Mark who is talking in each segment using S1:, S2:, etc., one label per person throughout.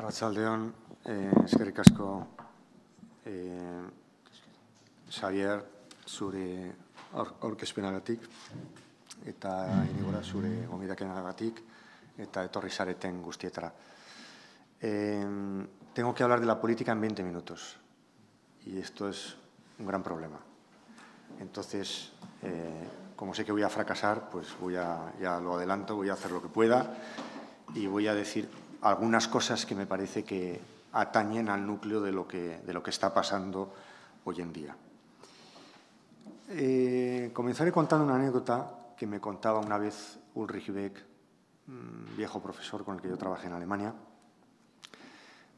S1: Rachaldeón, eh, eskerrik
S2: eh, Xavier zure aurkezpenagatik or eta inigora zure de eta etorri guztietara. Eh, tengo que hablar de la política en 20 minutos y esto es un gran problema. Entonces, eh, como sé que voy a fracasar, pues voy a, ya lo adelanto, voy a hacer lo que pueda y voy a decir algunas cosas que me parece que atañen al núcleo de lo que, de lo que está pasando hoy en día. Eh, comenzaré contando una anécdota que me contaba una vez Ulrich Beck, un viejo profesor con el que yo trabajé en Alemania.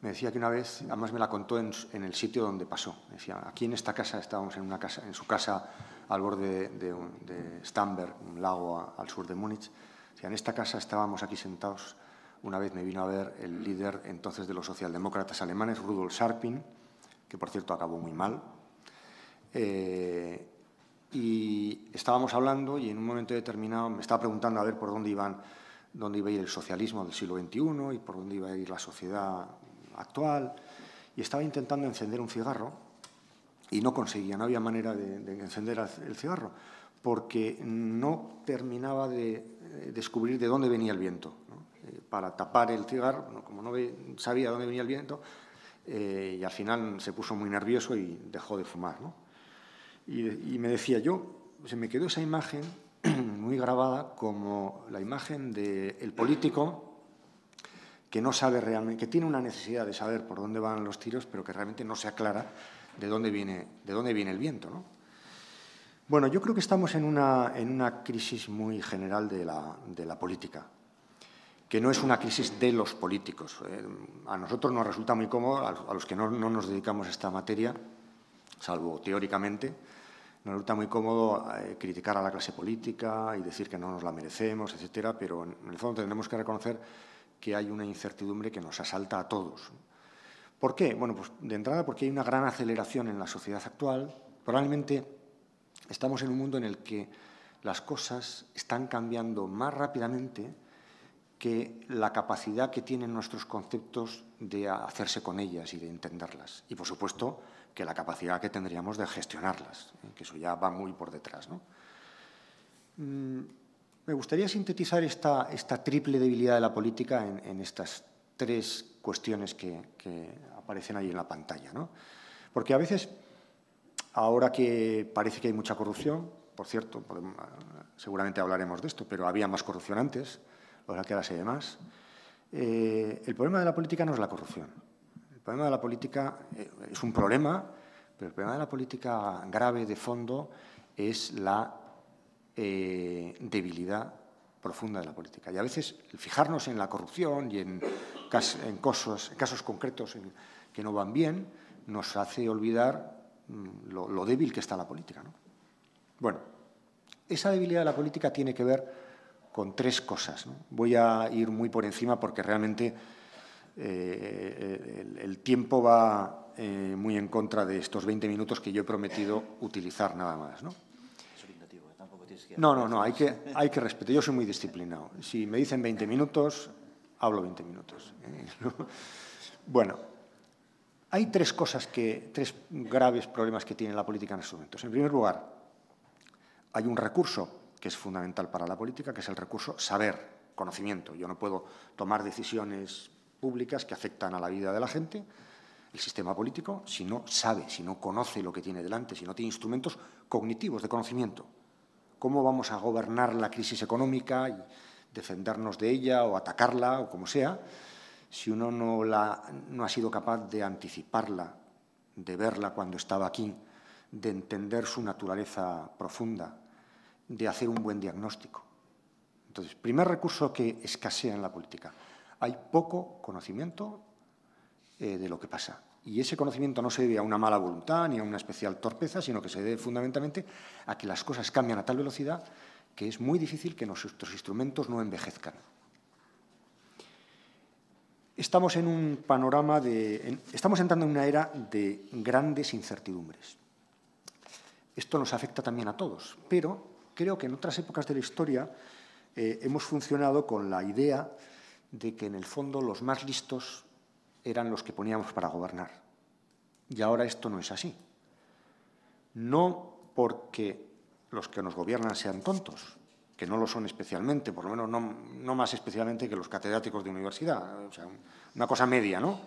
S2: Me decía que una vez, además me la contó en, el sitio donde pasó. decía, aquí en esta casa estábamos en, una casa, en su casa al borde de, de, Stamberg, un lago al sur de Múnich. Decía, en esta casa estábamos aquí sentados una vez me vino a ver el líder entonces de los socialdemócratas alemanes, Rudolf Scharping, que por cierto acabó muy mal. Eh, y estábamos hablando y en un momento determinado me estaba preguntando a ver por dónde iba a ir el socialismo del siglo XXI y por dónde iba a ir la sociedad actual. Y estaba intentando encender un cigarro y no conseguía, no había manera de, de encender el cigarro, porque no terminaba de eh, descubrir de dónde venía el viento. Eh, para tapar el cigarro, como no sabía dónde venía el viento, eh, y al final se puso muy nervioso y dejó de fumar. ¿no? Y, me decía yo, se me quedó esa imagen muy grabada como la imagen del político que no sabe realmente, que tiene una necesidad de saber por dónde van los tiros, pero que realmente no se aclara de dónde viene, de dónde viene el viento. ¿no? Bueno, yo creo que estamos en una, crisis muy general de la política que no es una crisis de los políticos. ¿eh? a nosotros nos resulta muy cómodo, a, los que no, nos dedicamos a esta materia, salvo teóricamente, nos resulta muy cómodo eh, criticar a la clase política y decir que no nos la merecemos, etcétera, pero en, el fondo tenemos que reconocer que hay una incertidumbre que nos asalta a todos. ¿Por qué? Bueno, pues de entrada porque hay una gran aceleración en la sociedad actual. Probablemente estamos en un mundo en el que las cosas están cambiando más rápidamente que la capacidad que tienen nuestros conceptos de hacerse con ellas y de entenderlas. Y, por supuesto, que la capacidad que tendríamos de gestionarlas, ¿eh? que eso ya va muy por detrás. ¿no? Mm, me gustaría sintetizar esta, triple debilidad de la política en, estas tres cuestiones que, aparecen ahí en la pantalla. ¿no? Porque a veces, ahora que parece que hay mucha corrupción, por cierto, seguramente hablaremos de esto, pero había más corrupción antes, o que ahora se demás eh, el problema de la política no es la corrupción. El problema de la política eh, es un problema, pero el problema de la política grave de fondo es la eh, debilidad profunda de la política. Y a veces fijarnos en la corrupción y en, casos concretos que no van bien nos hace olvidar mm, lo, débil que está la política. Bueno, esa debilidad de la política tiene que ver con tres cosas. Voy a ir muy por encima porque realmente eh, el, tiempo va eh, muy en contra de estos 20 minutos que yo he prometido utilizar nada más. ¿no?
S3: ¿eh? No,
S2: no, hay que, hay que respetar. Yo soy muy disciplinado. Si me dicen 20 minutos, hablo 20 minutos. Bueno, hay tres cosas que, tres graves problemas que tiene la política en estos momentos. En primer lugar, hay un recurso que es fundamental para la política, que es el recurso saber, conocimiento. Yo no puedo tomar decisiones públicas que afectan a la vida de la gente, el sistema político, si no sabe, si no conoce lo que tiene delante, si no tiene instrumentos cognitivos de conocimiento. ¿Cómo vamos a gobernar la crisis económica y defendernos de ella o atacarla o como sea, si uno no, no ha sido capaz de anticiparla, de verla cuando estaba aquí, de entender su naturaleza profunda, de hacer un buen diagnóstico. Entonces, primer recurso que escasea en la política. Hay poco conocimiento eh, de lo que pasa. Y ese conocimiento no se debe a una mala voluntad ni a una especial torpeza, sino que se debe fundamentalmente a que las cosas cambian a tal velocidad que es muy difícil que nuestros instrumentos no envejezcan. Estamos en un panorama de. estamos entrando en una era de grandes incertidumbres. Esto nos afecta también a todos, pero creo que en otras épocas de la historia eh, hemos funcionado con la idea de que en el fondo los más listos eran los que poníamos para gobernar. Y ahora esto no es así. No porque los que nos gobiernan sean tontos, que no lo son especialmente, por lo menos no, más especialmente que los catedráticos de universidad, o sea, una cosa media, ¿no?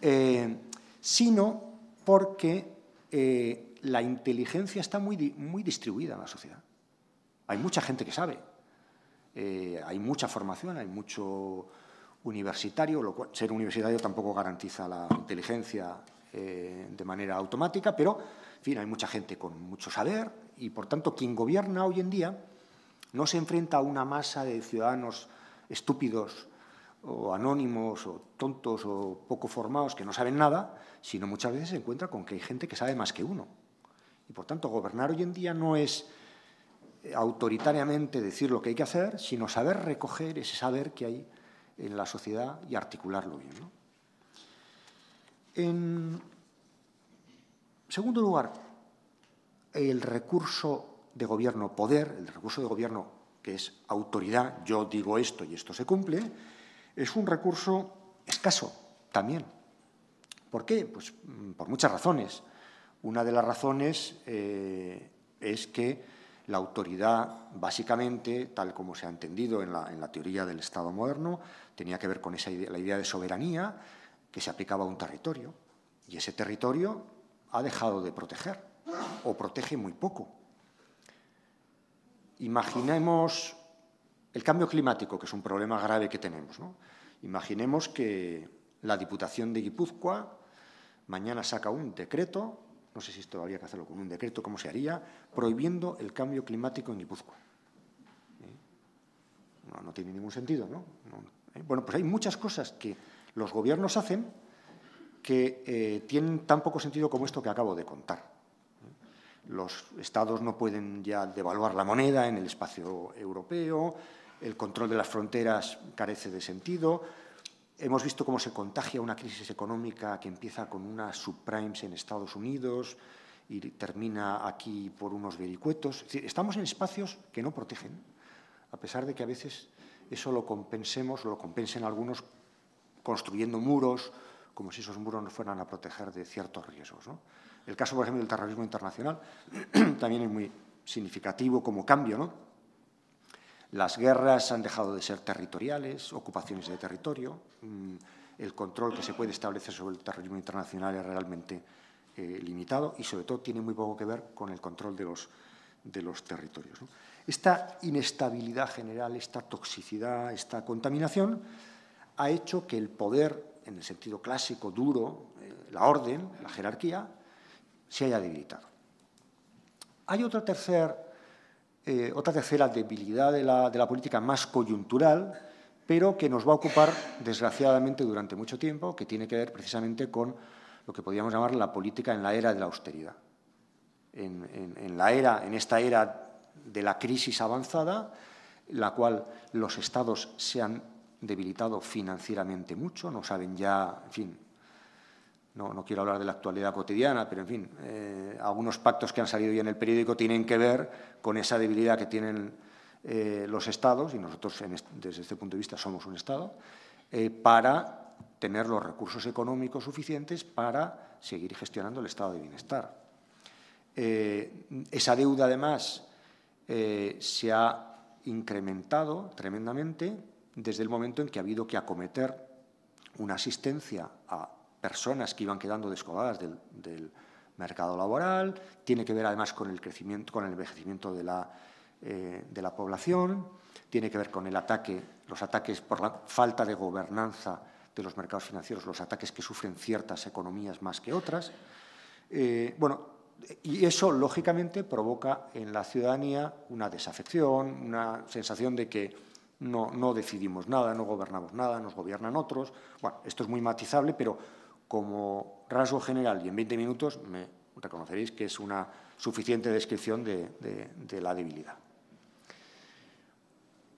S2: Eh, sino porque eh, la inteligencia está muy, muy distribuida en la sociedad. Hay mucha gente que sabe, eh, hay mucha formación, hay mucho universitario, lo cual ser universitario tampoco garantiza la inteligencia eh, de manera automática, pero, fin, hay mucha gente con mucho saber y, por tanto, quien gobierna hoy en día no se enfrenta a una masa de ciudadanos estúpidos o anónimos o tontos o poco formados que no saben nada, sino muchas veces se encuentra con que hay gente que sabe más que uno. Y por tanto, gobernar hoy en día no es autoritariamente decir lo que hay que hacer, sino saber recoger ese saber que hay en la sociedad y articularlo bien. En segundo lugar, el recurso de gobierno poder, el recurso de gobierno que es autoridad, yo digo esto y esto se cumple, es un recurso escaso también. ¿Por qué? Pues mm, por muchas razones. Una de las razones eh, es que la autoridad, básicamente, tal como se ha entendido en la, teoría del Estado moderno, tenía que ver con esa la idea de soberanía que se aplicaba a un territorio. Y ese territorio ha dejado de proteger, o protege muy poco. Imaginemos el cambio climático, que es un problema grave que tenemos. Imaginemos que la Diputación de Guipúzcoa mañana saca un decreto no sé si esto habría que hacerlo con un decreto, cómo se haría, prohibiendo el cambio climático en Guipúzcoa. ¿Eh? No, tiene ningún sentido, ¿no? no ¿eh? Bueno, pues hay muchas cosas que los gobiernos hacen que eh, tienen tan poco sentido como esto que acabo de contar. Los estados no pueden ya devaluar la moneda en el espacio europeo, el control de las fronteras carece de sentido. Hemos visto cómo se contagia una crisis económica que empieza con unas subprimes en Estados Unidos y termina aquí por unos vericuetos. estamos en espacios que no protegen, a pesar de que a veces eso lo compensemos, lo compensen algunos construyendo muros, como si esos muros nos fueran a proteger de ciertos riesgos. El caso, por ejemplo, del terrorismo internacional también es muy significativo como cambio, ¿no? Las guerras han dejado de ser territoriales, ocupaciones de territorio. Mm, el control que se puede establecer sobre el terrorismo internacional es realmente eh, limitado y, sobre todo, tiene muy poco que ver con el control de los, de los territorios. Esta inestabilidad general, esta toxicidad, esta contaminación ha hecho que el poder, en el sentido clásico, duro, eh, la orden, la jerarquía, se haya debilitado. Hay otro tercer eh, otra tercera debilidad de la, política más coyuntural, pero que nos va a ocupar, desgraciadamente, durante mucho tiempo, que tiene que ver precisamente con lo que podríamos llamar la política en la era de la austeridad. En, en esta era de la crisis avanzada, la cual los estados se han debilitado financieramente mucho, no saben ya, en fin, no, quiero hablar de la actualidad cotidiana, pero en fin, eh, algunos pactos que han salido ya en el periódico tienen que ver con esa debilidad que tienen eh, los Estados, y nosotros desde este punto de vista somos un Estado, eh, para tener los recursos económicos suficientes para seguir gestionando el estado de bienestar. esa deuda, además, se ha incrementado tremendamente desde el momento en que ha habido que acometer una asistencia a personas que iban quedando descolgadas del, mercado laboral, tiene que ver además con el crecimiento, con el envejecimiento de la, eh, de la población, tiene que ver con el ataque, los ataques por la falta de gobernanza de los mercados financieros, los ataques que sufren ciertas economías más que otras. Eh, bueno, y eso, lógicamente, provoca en la ciudadanía una desafección, una sensación de que no, no decidimos nada, no gobernamos nada, nos gobiernan otros. Bueno, esto es muy matizable, pero como rasgo general y en 20 minutos me reconoceréis que es una suficiente descripción de, la debilidad.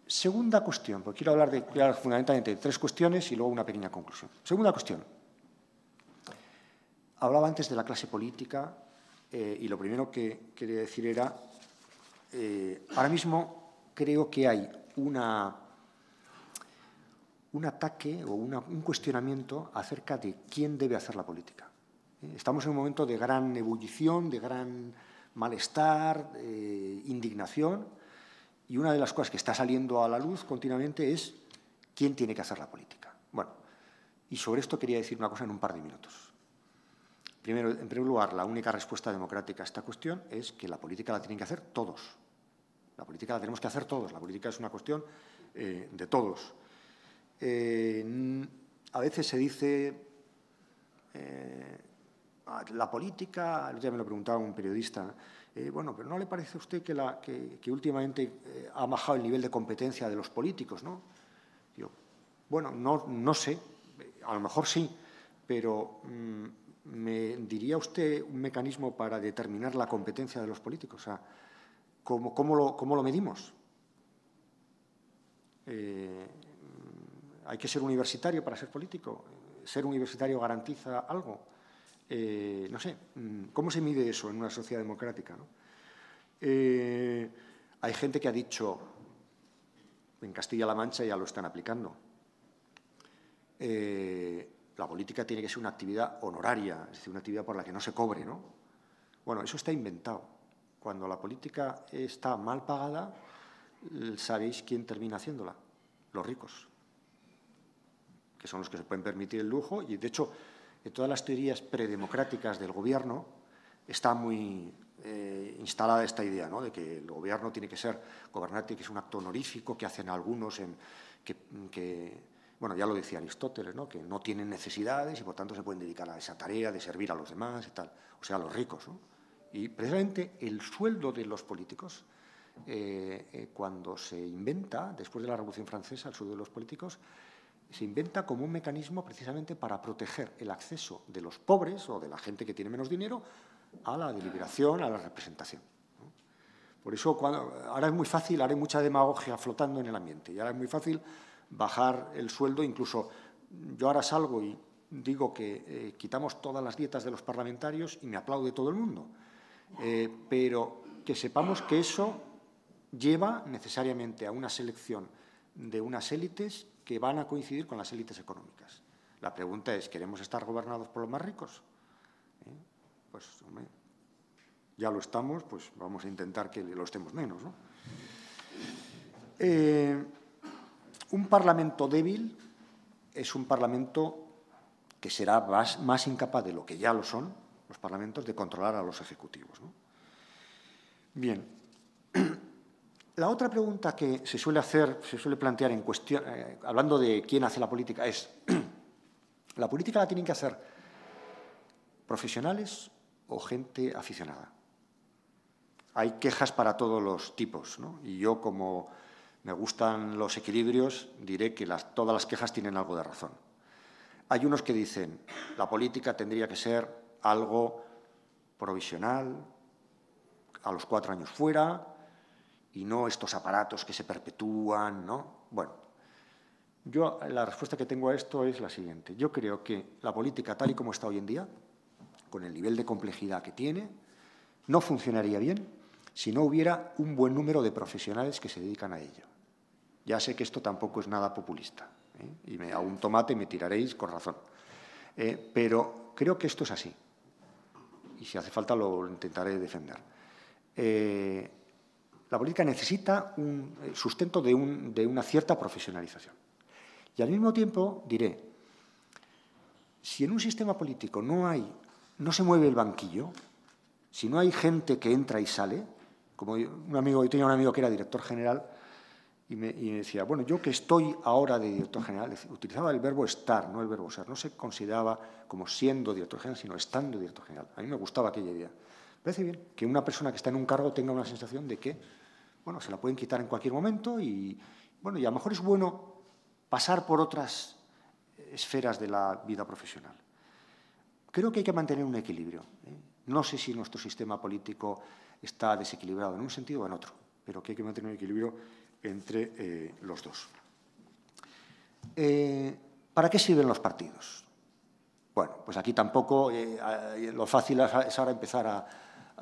S2: Segunda cuestión, porque quiero hablar, de, fundamentalmente de tres cuestiones y luego una pequeña conclusión. Segunda cuestión. Hablaba antes de la clase política eh, y lo primero que quería decir era, eh, ahora mismo creo que hay una un ataque o un cuestionamiento acerca de quién debe hacer la política. Eh, estamos en un momento de gran ebullición, de gran malestar, indignación, y una de las cosas que está saliendo a la luz continuamente es quién tiene que hacer la política. Bueno, y sobre esto quería decir una cosa en un par de minutos. Primero, en primer lugar, la única respuesta democrática a esta cuestión es que la política la tienen que hacer todos. La política la tenemos que hacer todos. La política es una cuestión eh, de todos. Eh, a veces se dice eh, la política, ya me lo preguntaba un periodista, eh, bueno, pero ¿no le parece a usted que, últimamente ha bajado el nivel de competencia de los políticos? ¿no? Yo, bueno, no, sé, a lo mejor sí, pero mm, ¿me diría usted un mecanismo para determinar la competencia de los políticos? O sea, ¿cómo, lo, cómo lo medimos? hay que ser universitario para ser político. Ser universitario garantiza algo. Eh, no sé, mm, ¿cómo se mide eso en una sociedad democrática? Eh, hay gente que ha dicho, en Castilla-La Mancha ya lo están aplicando, eh, la política tiene que ser una actividad honoraria, es decir, una actividad por la que no se cobre. ¿no? Bueno, eso está inventado. Cuando la política está mal pagada, sabéis quién termina haciéndola, los ricos que son los que se pueden permitir el lujo, y de hecho, en eh, todas las teorías predemocráticas del gobierno está muy eh, instalada esta idea, ¿no? de que el gobierno tiene que ser gobernante, que es un acto honorífico que hacen algunos en, que, bueno, ya lo decía Aristóteles, ¿no? que no tienen necesidades y por tanto se pueden dedicar a esa tarea de servir a los demás y tal, o sea, a los ricos. Y precisamente el sueldo de los políticos, eh, cuando se inventa, después de la Revolución Francesa, el sueldo de los políticos, se inventa como un mecanismo precisamente para proteger el acceso de los pobres o de la gente que tiene menos dinero a la deliberación, a la representación. Por eso cuando, ahora es muy fácil, haré mucha demagogia flotando en el ambiente y ahora es muy fácil bajar el sueldo, incluso yo ahora salgo y digo que eh, quitamos todas las dietas de los parlamentarios y me aplaude todo el mundo, eh, pero que sepamos que eso lleva necesariamente a una selección de unas élites que van a coincidir con las élites económicas. La pregunta es, ¿queremos estar gobernados por los más ricos? ¿Eh? Pues, hombre, ya lo estamos, pues vamos a intentar que lo estemos menos. Eh, un Parlamento débil es un Parlamento que será más, incapaz de lo que ya lo son los parlamentos de controlar a los ejecutivos. Bien, la otra pregunta que se suele hacer, se suele plantear en cuestión, eh, hablando de quién hace la política, es, ¿la política la tienen que hacer profesionales o gente aficionada? Hay quejas para todos los tipos, ¿no? Y yo, como me gustan los equilibrios, diré que todas las quejas tienen algo de razón. Hay unos que dicen, la política tendría que ser algo provisional, a los cuatro años fuera, y no estos aparatos que se perpetúan, ¿no? Bueno, yo la respuesta que tengo a esto es la siguiente. Yo creo que la política tal y como está hoy en día, con el nivel de complejidad que tiene, no funcionaría bien si no hubiera un buen número de profesionales que se dedican a ello. Ya sé que esto tampoco es nada populista, ¿eh? y me un tomate me tiraréis con razón. Eh, pero creo que esto es así, y si hace falta lo intentaré defender. Eh, la política necesita un eh, sustento de, una cierta profesionalización. Y al mismo tiempo diré, si en un sistema político no hay, no se mueve el banquillo, si no hay gente que entra y sale, como un amigo, yo tenía un amigo que era director general y me, y me decía, bueno, yo que estoy ahora de director general, utilizaba el verbo estar, no el verbo ser, no se consideraba como siendo director general, sino estando director general. A mí me gustaba aquella idea. parece bien que una persona que está en un cargo tenga una sensación de que bueno, se la pueden quitar en cualquier momento y, bueno, y a lo mejor es bueno pasar por otras esferas de la vida profesional. Creo que hay que mantener un equilibrio. ¿eh? No sé si nuestro sistema político está desequilibrado en un sentido o en otro, pero que hay que mantener un equilibrio entre eh, los dos. Eh, ¿Para qué sirven los partidos? Bueno, pues aquí tampoco lo fácil es ahora empezar a,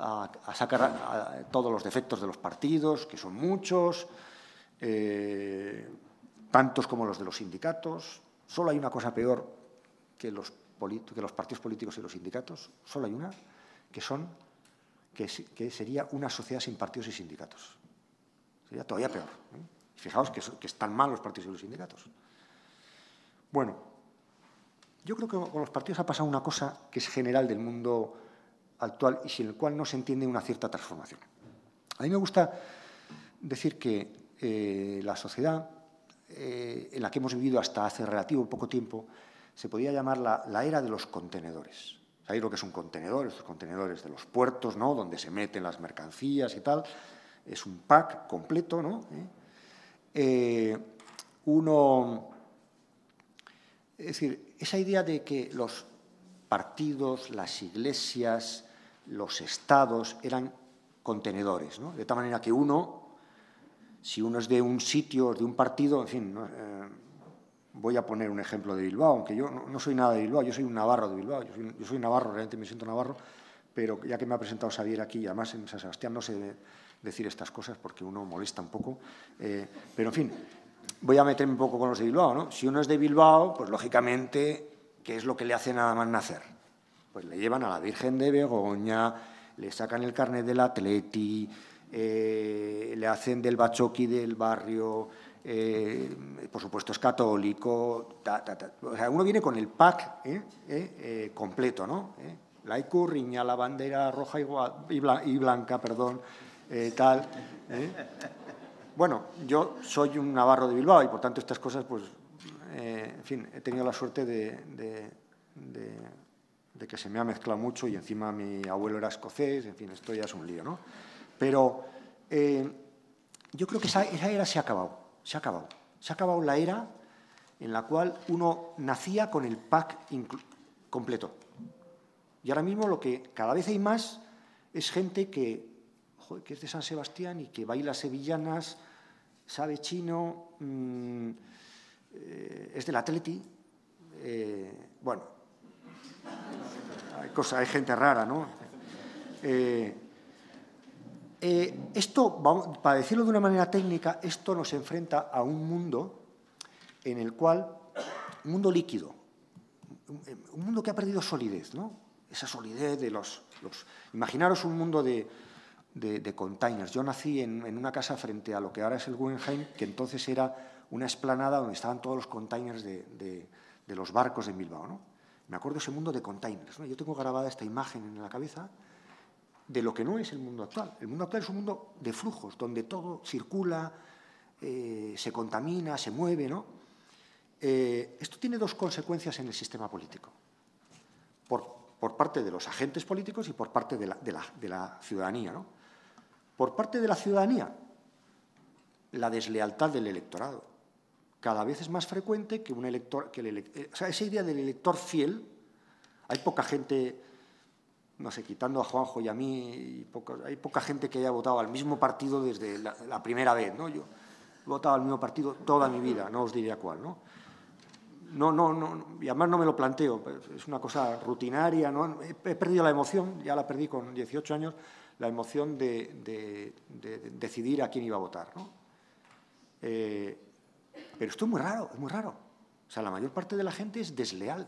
S2: a, sacar todos los defectos de los partidos, que son muchos, eh, tantos como los de los sindicatos. Solo hay una cosa peor que los, los partidos políticos y los sindicatos, solo hay una, que, son, que, sería una sociedad sin partidos y sindicatos. Sería todavía peor. ¿eh? Fijaos que, que, están mal los partidos y los sindicatos. Bueno, yo creo que con los partidos ha pasado una cosa que es general del mundo actual y sin el cual no se entiende una cierta transformación. A mí me gusta decir que eh, la sociedad eh, en la que hemos vivido hasta hace relativo poco tiempo se podía llamar la, era de los contenedores. ¿Sabéis lo que es un contenedor? Estos contenedores de los puertos, ¿no? Donde se meten las mercancías y tal. Es un pack completo, ¿no? ¿Eh? uno... Es decir, esa idea de que los partidos, las iglesias, los estados eran contenedores, ¿no? de tal manera que uno, si uno es de un sitio, de un partido, en fin, eh, voy a poner un ejemplo de Bilbao, aunque yo no, soy nada de Bilbao, yo soy un navarro de Bilbao, yo soy, navarro, realmente me siento navarro, pero ya que me ha presentado Xavier aquí, y además en San Sebastián no sé decir estas cosas porque uno molesta un poco, eh, pero en fin, voy a meterme un poco con los de Bilbao, ¿no? Si uno es de Bilbao, pues lógicamente, ¿qué es lo que le hace nada más nacer? Pues le llevan a la Virgen de Begoña, le sacan el carnet del atleti, eh, le hacen del bachoqui del barrio, eh, por supuesto es católico. O sea, uno viene con el pack ¿eh? completo, ¿no? La Icurriña, la bandera roja y, blanca, perdón, tal. Bueno, yo soy un navarro de Bilbao y por tanto estas cosas, pues, en fin, he tenido la suerte de de que se me ha mezclado mucho y encima mi abuelo era escocés, en fin, esto ya es un lío, ¿no? Pero eh, yo creo que esa, era se ha acabado, se ha acabado. Se ha acabado la era en la cual uno nacía con el pack completo. Y ahora mismo lo que cada vez hay más es gente que, es de San Sebastián y que baila sevillanas, sabe chino, mm, eh, es del atleti. Eh, bueno, hay, gente rara, ¿no? Eh, eh, esto, para decirlo de una manera técnica, esto nos enfrenta a un mundo en el cual, un mundo líquido, un eh, mundo que ha perdido solidez, ¿no? Esa solidez de los... imaginaros un mundo de, containers. Yo nací en, una casa frente a lo que ahora es el Guggenheim, que entonces era una esplanada donde estaban todos los containers de, los barcos de Bilbao, ¿no? Me acuerdo de ese mundo de containers. Yo tengo grabada esta imagen en la cabeza de lo que no es el mundo actual. El mundo actual es un mundo de flujos, donde todo circula, eh, se contamina, se mueve. Eh, esto tiene dos consecuencias en el sistema político. Por, parte de los agentes políticos y por parte de la, ciudadanía. Por parte de la ciudadanía, la deslealtad del electorado cada vez es más frecuente que un elector, que eh, o sea, esa idea del elector fiel, hay poca gente, no sé, quitando a Juanjo y a mí, hay poca gente que haya votado al mismo partido desde la, primera vez, ¿no? Yo he votado al mismo partido toda mi vida, no os diría cuál, ¿no? No, no, no, y además no me lo planteo, pues, es una cosa rutinaria, ¿no? He, perdido la emoción, ya la perdí con 18 años, la emoción de, de decidir a quién iba a votar, ¿no? Eh, pero esto es muy raro, es muy raro. O sea, la mayor parte de la gente es desleal.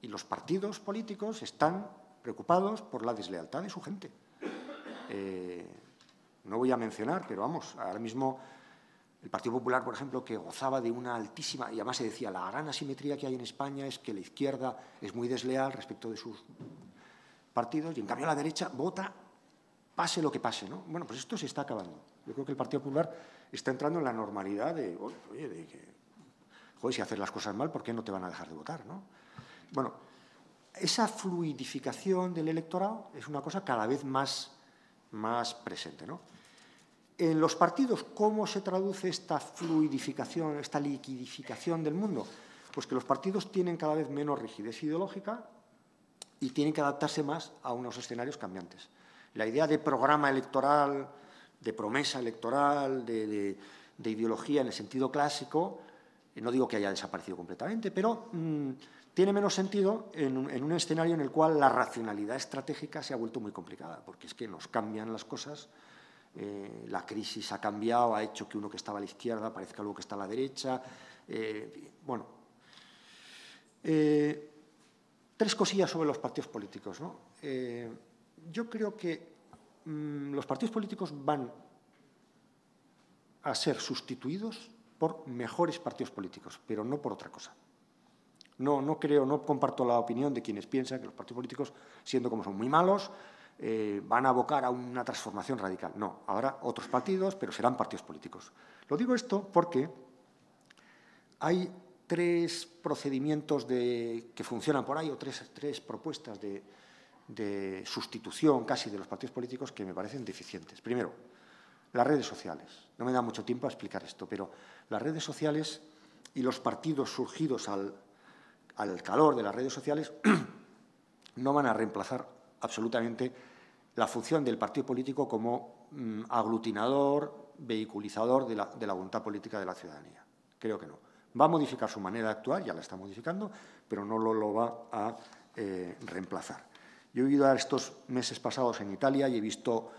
S2: Y los partidos políticos están preocupados por la deslealtad de su gente. Eh, no voy a mencionar, pero vamos, ahora mismo el Partido Popular, por ejemplo, que gozaba de una altísima, y además se decía, la gran asimetría que hay en España es que la izquierda es muy desleal respecto de sus partidos, y en cambio la derecha vota pase lo que pase. ¿no? Bueno, pues esto se está acabando. Yo creo que el Partido Popular está entrando en la normalidad de, oye, de joder, si haces las cosas mal, ¿por qué no te van a dejar de votar? Bueno, esa fluidificación del electorado es una cosa cada vez más, más presente. ¿no? En los partidos, ¿cómo se traduce esta fluidificación, esta liquidificación del mundo? Pues que los partidos tienen cada vez menos rigidez ideológica y tienen que adaptarse más a unos escenarios cambiantes. La idea de programa electoral de promesa electoral, de, ideología en el sentido clásico, eh, no digo que haya desaparecido completamente, pero mm, tiene menos sentido en, un escenario en el cual la racionalidad estratégica se ha vuelto muy complicada, porque es que nos cambian las cosas, eh, la crisis ha cambiado, ha hecho que uno que estaba a la izquierda parezca algo que está a la derecha. Eh, bueno, tres cosillas sobre los partidos políticos. yo creo que Mm, los partidos políticos van a ser sustituidos por mejores partidos políticos, pero no por otra cosa. No, no creo, no comparto la opinión de quienes piensan que los partidos políticos, siendo como son muy malos, eh, van a abocar a una transformación radical. No, habrá otros partidos, pero serán partidos políticos. Lo digo esto porque hay tres procedimientos que funcionan por ahí, o tres propuestas de, de sustitución casi de los partidos políticos que me parecen deficientes. Primero, las redes sociales. No me da mucho tiempo a explicar esto, pero las redes sociales y los partidos surgidos al, calor de las redes sociales no van a reemplazar absolutamente la función del partido político como mm, aglutinador, vehiculizador de la, voluntad política de la ciudadanía. Creo que no. Va a modificar su manera de actuar, ya la está modificando, pero no lo, lo va a eh, reemplazar. Yo he a estos meses pasados en Italia y he visto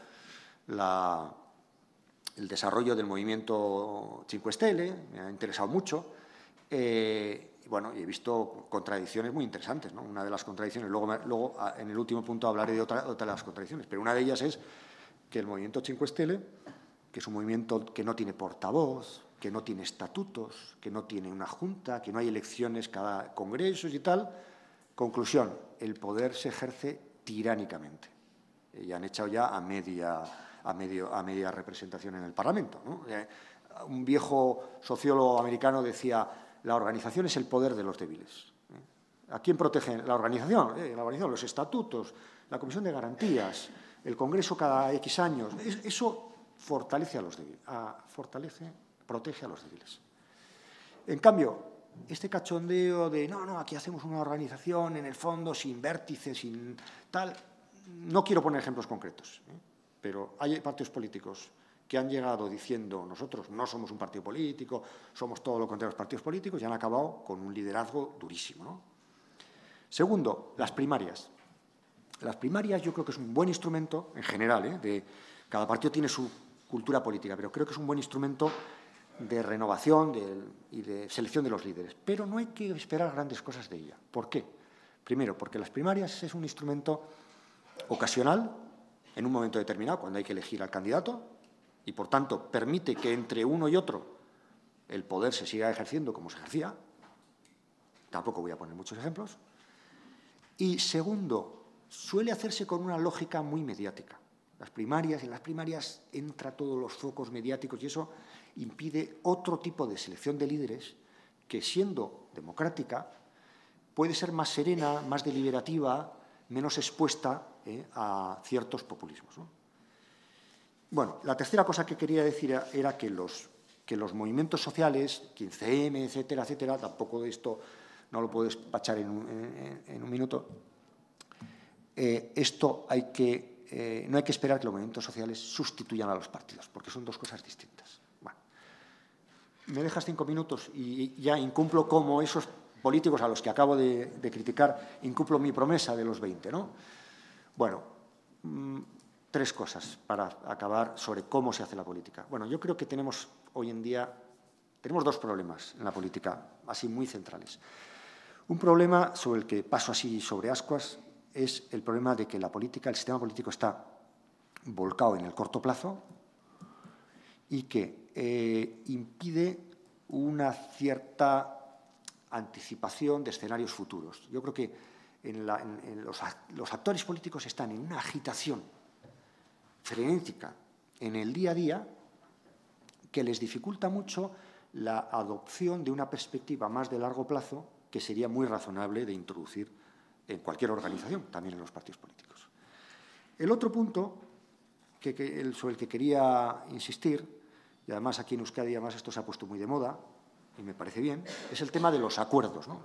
S2: el desarrollo del movimiento Cinque Stelle, me ha interesado mucho. Eh, bueno, y he visto contradicciones muy interesantes. Una de las contradicciones, luego, luego ah, en el último punto hablaré de otras de las contradicciones, pero una de ellas es que el movimiento Cinque Stelle, que es un movimiento que no tiene portavoz, que no tiene estatutos, que no tiene una junta, que no hay elecciones cada congreso y tal, Conclusión, el poder se ejerce tiránicamente. Eh, y han echado ya a media, representación en el Parlamento. Eh, un viejo sociólogo americano decía, la organización es el poder de los débiles.
S3: Eh,
S2: ¿A quién protege la organización? la organización, los estatutos, la Comisión de Garantías, el Congreso cada X años. eso fortalece a los débiles, fortalece, protege a los débiles. En cambio, este cachondeo de, no, no, aquí hacemos una organización en el fondo sin vértices, sin tal, no quiero poner ejemplos concretos, ¿eh? pero hay partidos políticos que han llegado diciendo nosotros no somos un partido político, somos todo lo contrario a los partidos políticos y han acabado con un liderazgo durísimo. Segundo, las primarias. Las primarias yo creo que es un buen instrumento en general, ¿eh? de, cada partido tiene su cultura política, pero creo que es un buen instrumento de renovación y de selección de los líderes. Pero no hay que esperar grandes cosas de ella. ¿Por qué? Primero, porque las primarias es un instrumento ocasional en un momento determinado, cuando hay que elegir al candidato, y por tanto permite que entre uno y otro el poder se siga ejerciendo como se ejercía. Tampoco voy a poner muchos ejemplos. Y segundo, suele hacerse con una lógica muy mediática. Las primarias, en las primarias entra todos los focos mediáticos y eso impide otro tipo de selección de líderes que, siendo democrática, puede ser más serena, más deliberativa, menos expuesta eh, a ciertos populismos. Bueno, la tercera cosa que quería decir era, que, los, que los movimientos sociales, 15M, etcétera, etcétera, tampoco de esto no lo puedo despachar en un, minuto, eh, esto eh, no hay que esperar que los movimientos sociales sustituyan a los partidos, porque son dos cosas distintas me dejas cinco minutos y ya incumplo como esos políticos a los que acabo de, criticar, incumplo mi promesa de los 20, ¿no? Bueno, mm, tres cosas para acabar sobre cómo se hace la política. Bueno, yo creo que tenemos hoy en día tenemos dos problemas en la política, así muy centrales. Un problema sobre el que paso así sobre ascuas es el problema de que la política, el sistema político está volcado en el corto plazo y que eh, impide una cierta anticipación de escenarios futuros. Yo creo que los, actores políticos están en una agitación frenética en el día a día que les dificulta mucho la adopción de una perspectiva más de largo plazo que sería muy razonable de introducir en cualquier organización, también en los partidos políticos. El otro punto sobre el que quería insistir y además aquí en Euskadi además esto se ha puesto muy de moda, y me parece bien, es el tema de los acuerdos. ¿no?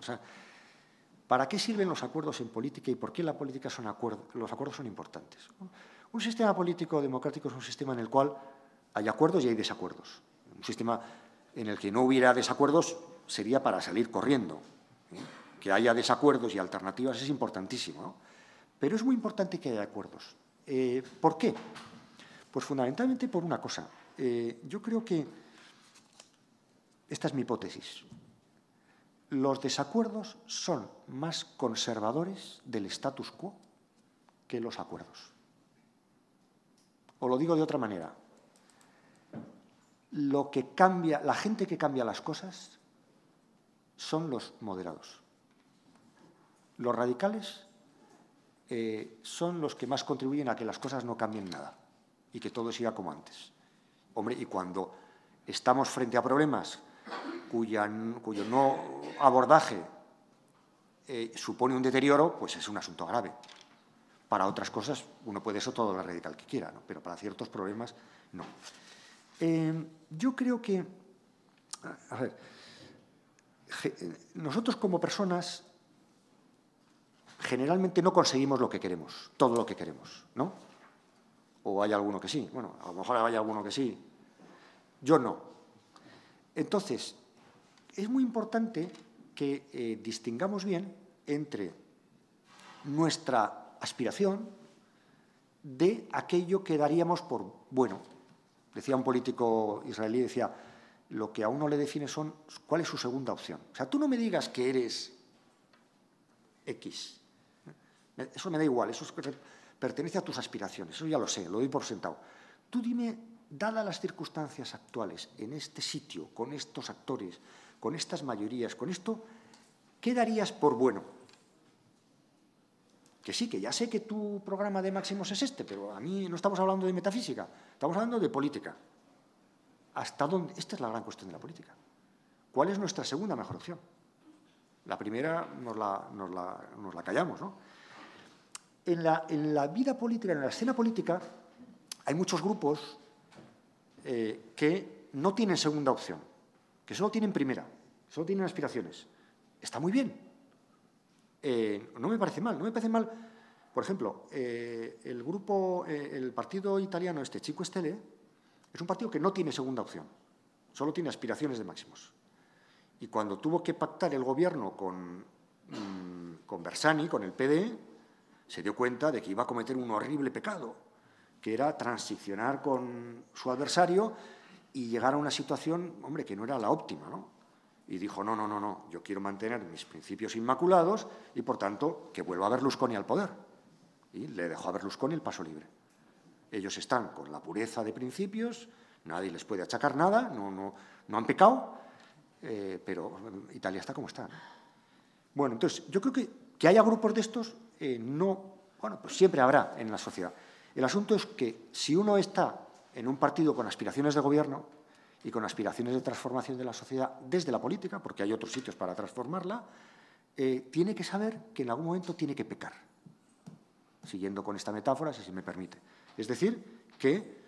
S2: ¿Para qué sirven los acuerdos en política y por qué la política son acuerdos los acuerdos son importantes? Un sistema político democrático es un sistema en el cual hay acuerdos y hay desacuerdos. Un sistema en el que no hubiera desacuerdos sería para salir corriendo. ¿eh? Que haya desacuerdos y alternativas es importantísimo. Pero es muy importante que haya acuerdos. Eh, ¿Por qué? Pues fundamentalmente por una cosa. Eh, yo creo que, esta es mi hipótesis, los desacuerdos son más conservadores del status quo que los acuerdos. O lo digo de otra manera, lo que cambia, la gente que cambia las cosas son los moderados. Los radicales eh, son los que más contribuyen a que las cosas no cambien nada y que todo siga como antes. Hombre, y cuando estamos frente a problemas cuyo no abordaje eh, supone un deterioro, pues es un asunto grave. Para otras cosas, uno puede eso todo lo radical que quiera, pero para ciertos problemas, no. Eh, yo creo que, eh, nosotros como personas generalmente no conseguimos lo que queremos, todo lo que queremos, ¿no? o hay alguno que sí. Bueno, a lo mejor hay alguno que sí. Yo no. Entonces, es muy importante que eh, distingamos bien entre nuestra aspiración de aquello que daríamos por bueno. Decía un político israelí, decía, lo que a uno le define son cuál es su segunda opción. O sea, tú no me digas que eres X. Eso me da igual. Eso es pertenece a tus aspiraciones, eso ya lo sé, lo doy por sentado. Tú dime, dadas las circunstancias actuales, en este sitio, con estos actores, con estas mayorías, con esto, ¿qué darías por bueno? Que sí, que ya sé que tu programa de máximos es este, pero a mí no estamos hablando de metafísica, estamos hablando de política. ¿Hasta dónde? Esta es la gran cuestión de la política. ¿Cuál es nuestra segunda mejor opción? La primera nos la, callamos, ¿no? en la, vida política, en la escena política, hay muchos grupos eh, que no tienen segunda opción, que solo tienen primera, solo tienen aspiraciones. Está muy bien. Eh, no me parece mal, no me parece mal. Por ejemplo, eh, el grupo, el partido italiano este, Chico Estele, es un partido que no tiene segunda opción, solo tiene aspiraciones de máximos. Y cuando tuvo que pactar el gobierno con, mm, con Bersani, con el PD, se dio cuenta de que iba a cometer un horrible pecado, que era transicionar con su adversario y llegar a una situación, hombre, que no era la óptima, ¿no? Y dijo, no, no, no, no, yo quiero mantener mis principios inmaculados y, por tanto, que vuelva a Berlusconi al poder. Y le dejó a Berlusconi el paso libre. Ellos están con la pureza de principios, nadie les puede achacar nada, no, no, no han pecado, eh, pero Italia está como está. Bueno, entonces, yo creo que que haya grupos de estos eh, no, bueno, pues siempre habrá en la sociedad. El asunto es que si uno está en un partido con aspiraciones de gobierno y con aspiraciones de transformación de la sociedad desde la política, porque hay otros sitios para transformarla, eh, tiene que saber que en algún momento tiene que pecar, siguiendo con esta metáfora, si se me permite. Es decir, que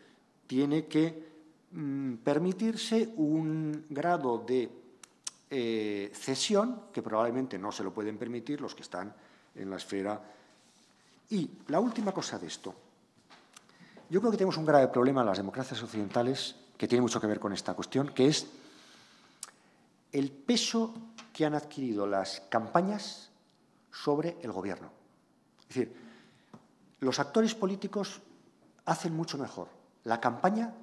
S2: tiene que mm, permitirse un grado de eh, cesión que probablemente no se lo pueden permitir los que están en la esfera. Y la última cosa de esto. Yo creo que tenemos un grave problema en las democracias occidentales que tiene mucho que ver con esta cuestión, que es el peso que han adquirido las campañas sobre el gobierno. Es decir, los actores políticos hacen mucho mejor la campaña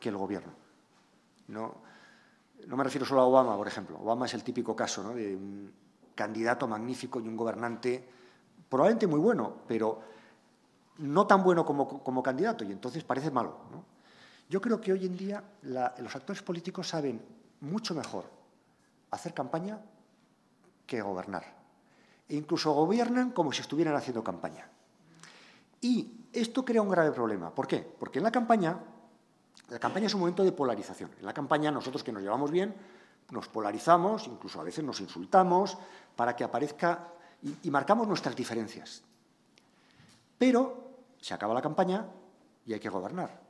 S2: que el gobierno. No, no me refiero solo a Obama, por ejemplo. Obama es el típico caso ¿no? de candidato magnífico y un gobernante probablemente muy bueno, pero no tan bueno como, candidato, y entonces parece malo. Yo creo que hoy en día los actores políticos saben mucho mejor hacer campaña que gobernar. E incluso gobiernan como si estuvieran haciendo campaña. Y esto crea un grave problema. ¿Por qué? Porque en la campaña, la campaña es un momento de polarización. En la campaña nosotros que nos llevamos bien nos polarizamos, incluso a veces nos insultamos, para que aparezca y, marcamos nuestras diferencias. Pero se acaba la campaña y hay que gobernar.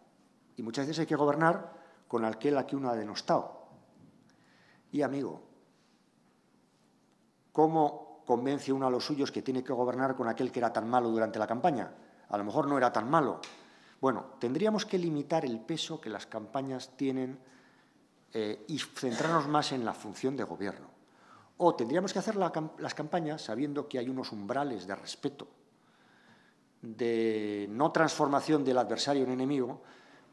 S2: Y muchas veces hay que gobernar con aquel a quien uno ha denostado. Y amigo, ¿cómo convence uno a los suyos que tiene que gobernar con aquel que era tan malo durante la campaña? A lo mejor no era tan malo. Bueno, tendríamos que limitar el peso que las campañas tienen eh, y centrarnos más en la función de gobierno. O tendríamos que hacer las campañas sabiendo que hay unos umbrales de respeto, de no transformación del adversario en enemigo,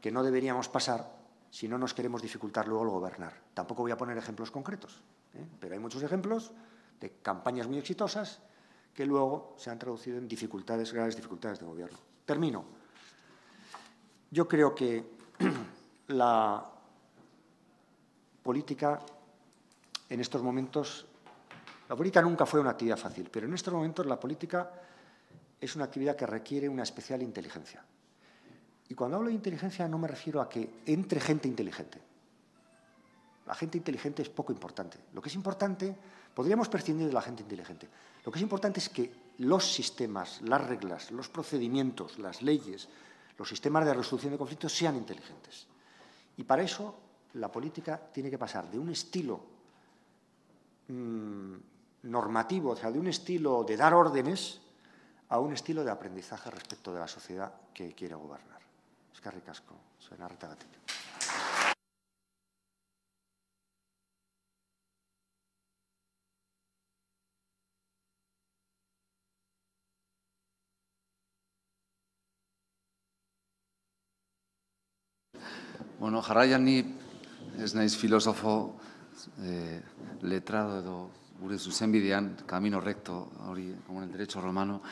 S2: que no deberíamos pasar si no nos queremos dificultar luego el gobernar. Tampoco voy a poner ejemplos concretos, ¿eh? pero hay muchos ejemplos de campañas muy exitosas que luego se han traducido en dificultades, graves dificultades de gobierno. Termino. Yo creo que la política en estos momentos, la política nunca fue una actividad fácil, pero en estos momentos la política es una actividad que requiere una especial inteligencia. Y cuando hablo de inteligencia no me refiero a que entre gente inteligente. La gente inteligente es poco importante. Lo que es importante, podríamos prescindir de la gente inteligente. Lo que es importante es que los sistemas, las reglas, los procedimientos, las leyes, los sistemas de resolución de conflictos sean inteligentes. Y para eso la política tiene que pasar de un estilo mm, normativo, o sea, de un estilo de dar órdenes, a un estilo de aprendizaje respecto de la sociedad que quiere gobernar. Es que ricasco, suena
S1: Bueno, jarraian ni ez naiz filosofo e, letrado edo gure zuzenbidean, camino recto, hori, como derecho romano,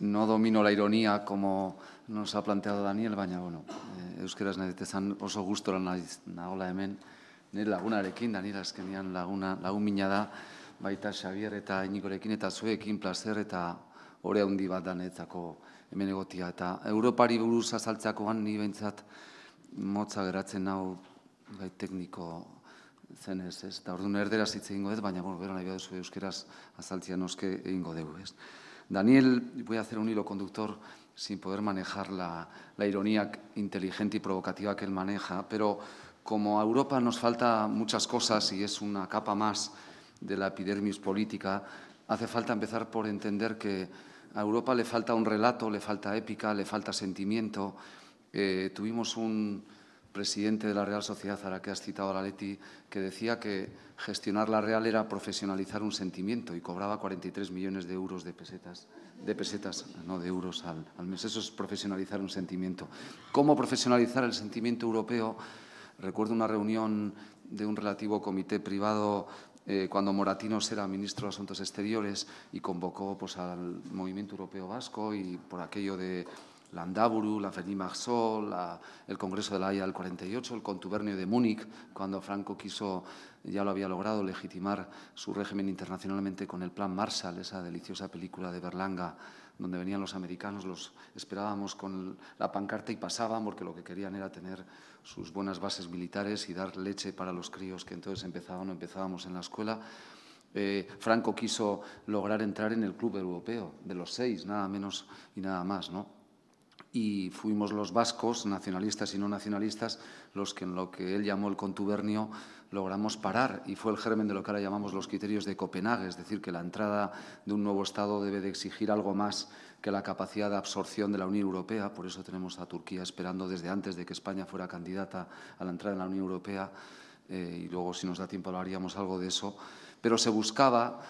S1: no domino la ironía como nos ha planteado Daniel, baina, bueno, eh, euskeraz nahi oso gustora naiz nagola hemen, nire lagunarekin, Daniel azkenian laguna, lagun mina da, baita Xavier eta Inigorekin eta zuekin plazer eta ore handi bat danetzako hemen egotia. Eta Europari buruz azaltzakoan, ni behintzat motza geratzen nau gai tekniko zenez, ez? Eta orduan erderaz hitz egingo ez, baina, bueno, de nahi euskeraz el noske egingo dugu, ez? Daniel, voy a hacer un hilo conductor sin poder manejar la, la ironía inteligente y provocativa que él maneja, pero como a Europa nos falta muchas cosas y es una capa más de la epidermis política, hace falta empezar por entender que a Europa le falta un relato, le falta épica, le falta sentimiento. Eh, tuvimos un, presidente de la Real Sociedad, a la que has citado a la Leti, que decía que gestionar la Real era profesionalizar un sentimiento y cobraba 43 millones de euros de pesetas, de pesetas, no de euros al, mes. Eso es profesionalizar un sentimiento. ¿Cómo profesionalizar el sentimiento europeo? Recuerdo una reunión de un relativo comité privado eh, cuando Moratinos era ministro de Asuntos Exteriores y convocó pues, al Movimiento Europeo Vasco y por aquello de Landaburu, la feria Marceau, el Congreso de la Haya del 48, el contubernio de Múnich, cuando Franco quiso, ya lo había logrado, legitimar su régimen internacionalmente con el Plan Marshall, esa deliciosa película de Berlanga, donde venían los americanos, los esperábamos con la pancarta y pasaban porque lo que querían era tener sus buenas bases militares y dar leche para los críos que entonces empezaban o empezábamos en la escuela. Eh, Franco quiso lograr entrar en el Club Europeo de los seis, nada menos y nada más, ¿no? y fuimos los vascos, nacionalistas y no nacionalistas, los que en lo que él llamó el contubernio logramos parar y fue el germen de lo que ahora llamamos los criterios de Copenhague, es decir, que la entrada de un nuevo Estado debe de exigir algo más que la capacidad de absorción de la Unión Europea, por eso tenemos a Turquía esperando desde antes de que España fuera candidata a la entrada en la Unión Europea, eh, y luego si nos da tiempo hablaríamos algo de eso, pero se buscaba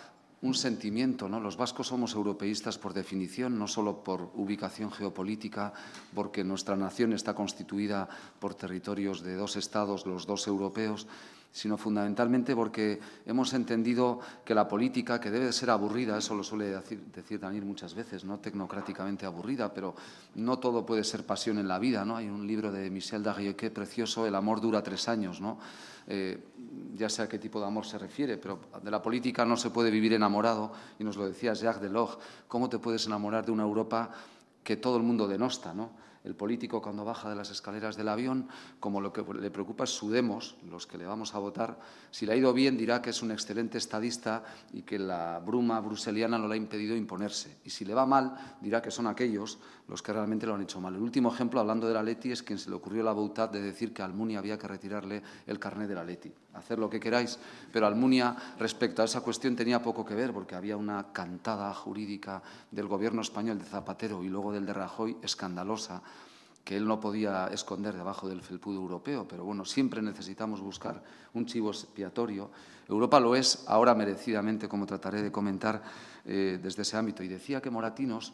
S1: un sentimiento, ¿no? Los vascos somos europeístas por definición, no solo por ubicación geopolítica, porque nuestra nación está constituida por territorios de dos estados, los dos europeos, sino fundamentalmente porque hemos entendido que la política, que debe ser aburrida, eso lo suele decir, decir Daniel muchas veces, no tecnocráticamente aburrida, pero no todo puede ser pasión en la vida, ¿no? Hay un libro de Michel Darrieuquet precioso, El amor dura tres años, ¿no? Eh, ya sé a qué tipo de amor se refiere, pero de la política no se puede vivir enamorado, y nos lo decía Jacques Delors, ¿cómo te puedes enamorar de una Europa que todo el mundo denosta? ¿no? el político cuando baja de las escaleras del avión, como lo que le preocupa es demos, los que le vamos a votar. Si le ha ido bien, dirá que es un excelente estadista y que la bruma bruseliana no le ha impedido imponerse. Y si le va mal, dirá que son aquellos los que realmente lo han hecho mal. El último ejemplo, hablando de la Leti, es quien se le ocurrió la voluntad de decir que a Almunia había que retirarle el carnet de la Leti hacer lo que queráis, pero Almunia respecto a esa cuestión tenía poco que ver porque había una cantada jurídica del gobierno español de Zapatero y luego del de Rajoy escandalosa que él no podía esconder debajo del felpudo europeo, pero bueno, siempre necesitamos buscar un chivo expiatorio. Europa lo es ahora merecidamente, como trataré de comentar eh, desde ese ámbito. Y decía que Moratinos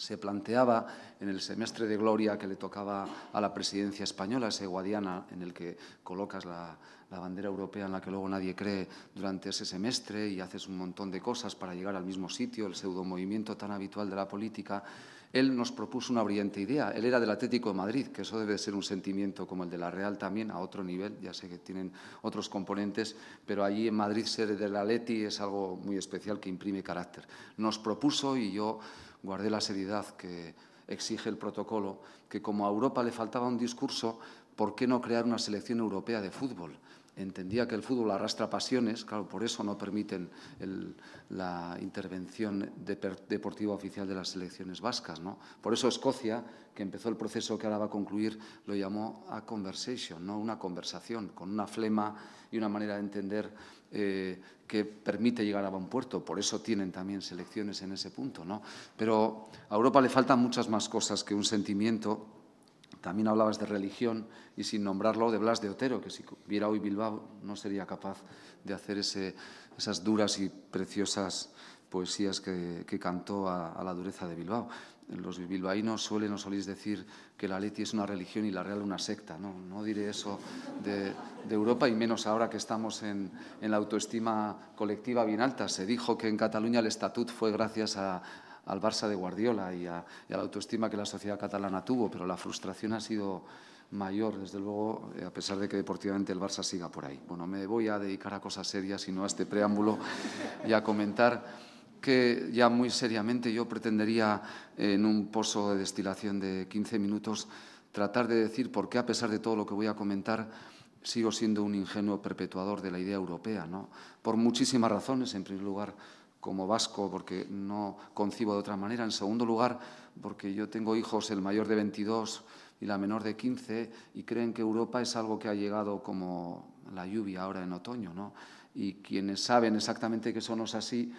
S1: se planteaba en el semestre de gloria que le tocaba a la presidencia española, ese guadiana en el que colocas la, bandera europea en la que luego nadie cree durante ese semestre y haces un montón de cosas para llegar al mismo sitio, el pseudo movimiento tan habitual de la política, él nos propuso una brillante idea. Él era del Atlético de Madrid, que eso debe ser un sentimiento como el de la Real también, a otro nivel, ya sé que tienen otros componentes, pero allí en Madrid ser la Atleti es algo muy especial que imprime carácter. Nos propuso y yo guardé la seriedad que exige el protocolo, que como a Europa le faltaba un discurso, ¿por qué no crear una selección europea de fútbol? Entendía que el fútbol arrastra pasiones, claro, por eso no permiten la intervención deportiva oficial de las selecciones vascas. ¿no? Por eso Escocia, que empezó el proceso que ahora va a concluir, lo llamó a conversation, ¿no? una conversación, con una flema y una manera de entender eh, que permite llegar a buen puerto. Por eso tienen también selecciones en ese punto. ¿no? Pero a Europa le faltan muchas más cosas que un sentimiento. También hablabas de religión y sin nombrarlo de Blas de Otero, que si viera hoy Bilbao no sería capaz de hacer esas duras y preciosas poesías que, cantó a, la dureza de Bilbao los bilbaínos suelen o soléis decir que la Leti es una religión y la Real una secta. No, no diré eso de, Europa y menos ahora que estamos en, en, la autoestima colectiva bien alta. Se dijo que en Cataluña el estatut fue gracias al Barça de Guardiola y a, y a la autoestima que la sociedad catalana tuvo, pero la frustración ha sido mayor, desde luego, eh, a pesar de que deportivamente el Barça siga por ahí. Bueno, me voy a dedicar a cosas serias y no a este preámbulo y a comentar que ya muy seriamente yo pretendería eh, en un pozo de destilación de 15 minutos tratar de decir por qué, a pesar de todo lo que voy a comentar, sigo siendo un ingenuo perpetuador de la idea europea, ¿no? Por muchísimas razones, en primer lugar, como vasco, porque no concibo de otra manera. En segundo lugar, porque yo tengo hijos, el mayor de 22 y la menor de 15, y creen que Europa es algo que ha llegado como la lluvia ahora en otoño, Y quienes saben exactamente que somos así,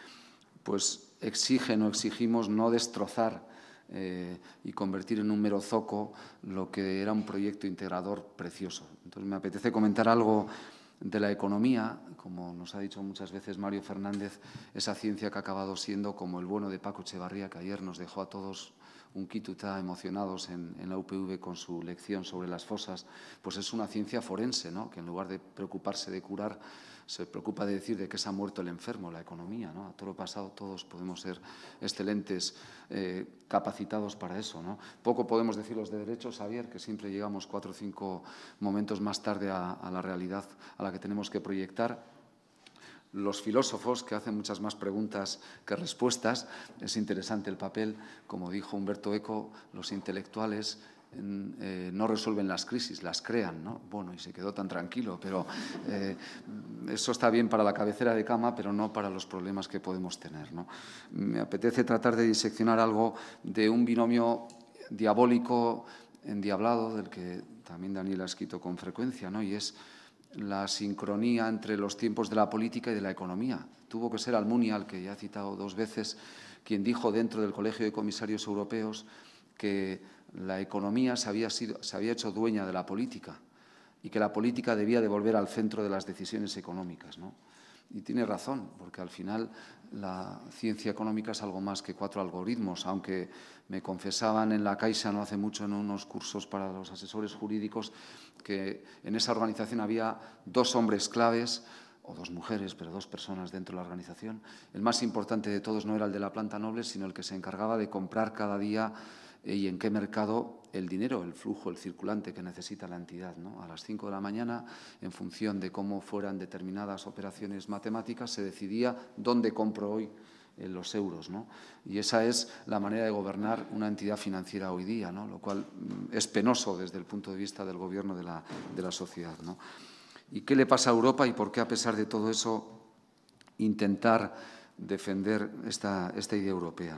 S1: pues exigen o exigimos no destrozar eh, y convertir en un mero zoco lo que era un proyecto integrador precioso. Entonces me apetece comentar algo de la economía, como nos ha dicho muchas veces Mario Fernández, esa ciencia que ha acabado siendo como el bueno de Paco Echevarría, que ayer nos dejó a todos un quituta emocionados en, la UPV con su lección sobre las fosas, pues es una ciencia forense, ¿no? que en lugar de preocuparse de curar, se preocupa de decir de que se ha muerto el enfermo, la economía, ¿no? A todo lo pasado todos podemos ser excelentes eh, capacitados para eso, ¿no? Poco podemos decir los de derechos, Javier, que siempre llegamos cuatro o cinco momentos más tarde a la realidad a la que tenemos que proyectar los filósofos, que hacen muchas más preguntas que respuestas. Es interesante el papel, como dijo Humberto Eco, los intelectuales eh, no resuelven las crisis, las crean, ¿no? Bueno, y se quedó tan tranquilo, pero eh, eso está bien para la cabecera de cama, pero no para los problemas que podemos tener, ¿no? Me apetece tratar de diseccionar algo de un binomio diabólico, endiablado, del que también Daniel ha escrito con frecuencia, ¿no? Y es la sincronía entre los tiempos de la política y de la economía. Tuvo que ser Almunia, al que ya he citado dos veces, quien dijo dentro del Colegio de Comisarios Europeos que la economía se había, hecho dueña de la política y que la política debía de volver al centro de las decisiones económicas. Y tiene razón, porque al final la ciencia económica es algo más que cuatro algoritmos, aunque me confesaban en la Caixa no hace mucho en unos cursos para los asesores jurídicos que en esa organización había dos hombres claves o dos mujeres, pero dos personas dentro de la organización. El más importante de todos no era el de la planta noble, sino el que se encargaba de comprar cada día eh, y en qué mercado el dinero, el flujo, el circulante que necesita la entidad. ¿no? A las 5 de la mañana, en función de cómo fueran determinadas operaciones matemáticas, se decidía dónde compro hoy eh, los euros. ¿no? Y esa es la manera de gobernar una entidad financiera hoy día, ¿no? lo cual mm, es penoso desde el punto de vista del gobierno de la, de la sociedad. ¿no? ¿Y qué le pasa a Europa y por qué, a pesar de todo eso, intentar defender esta, esta idea europea?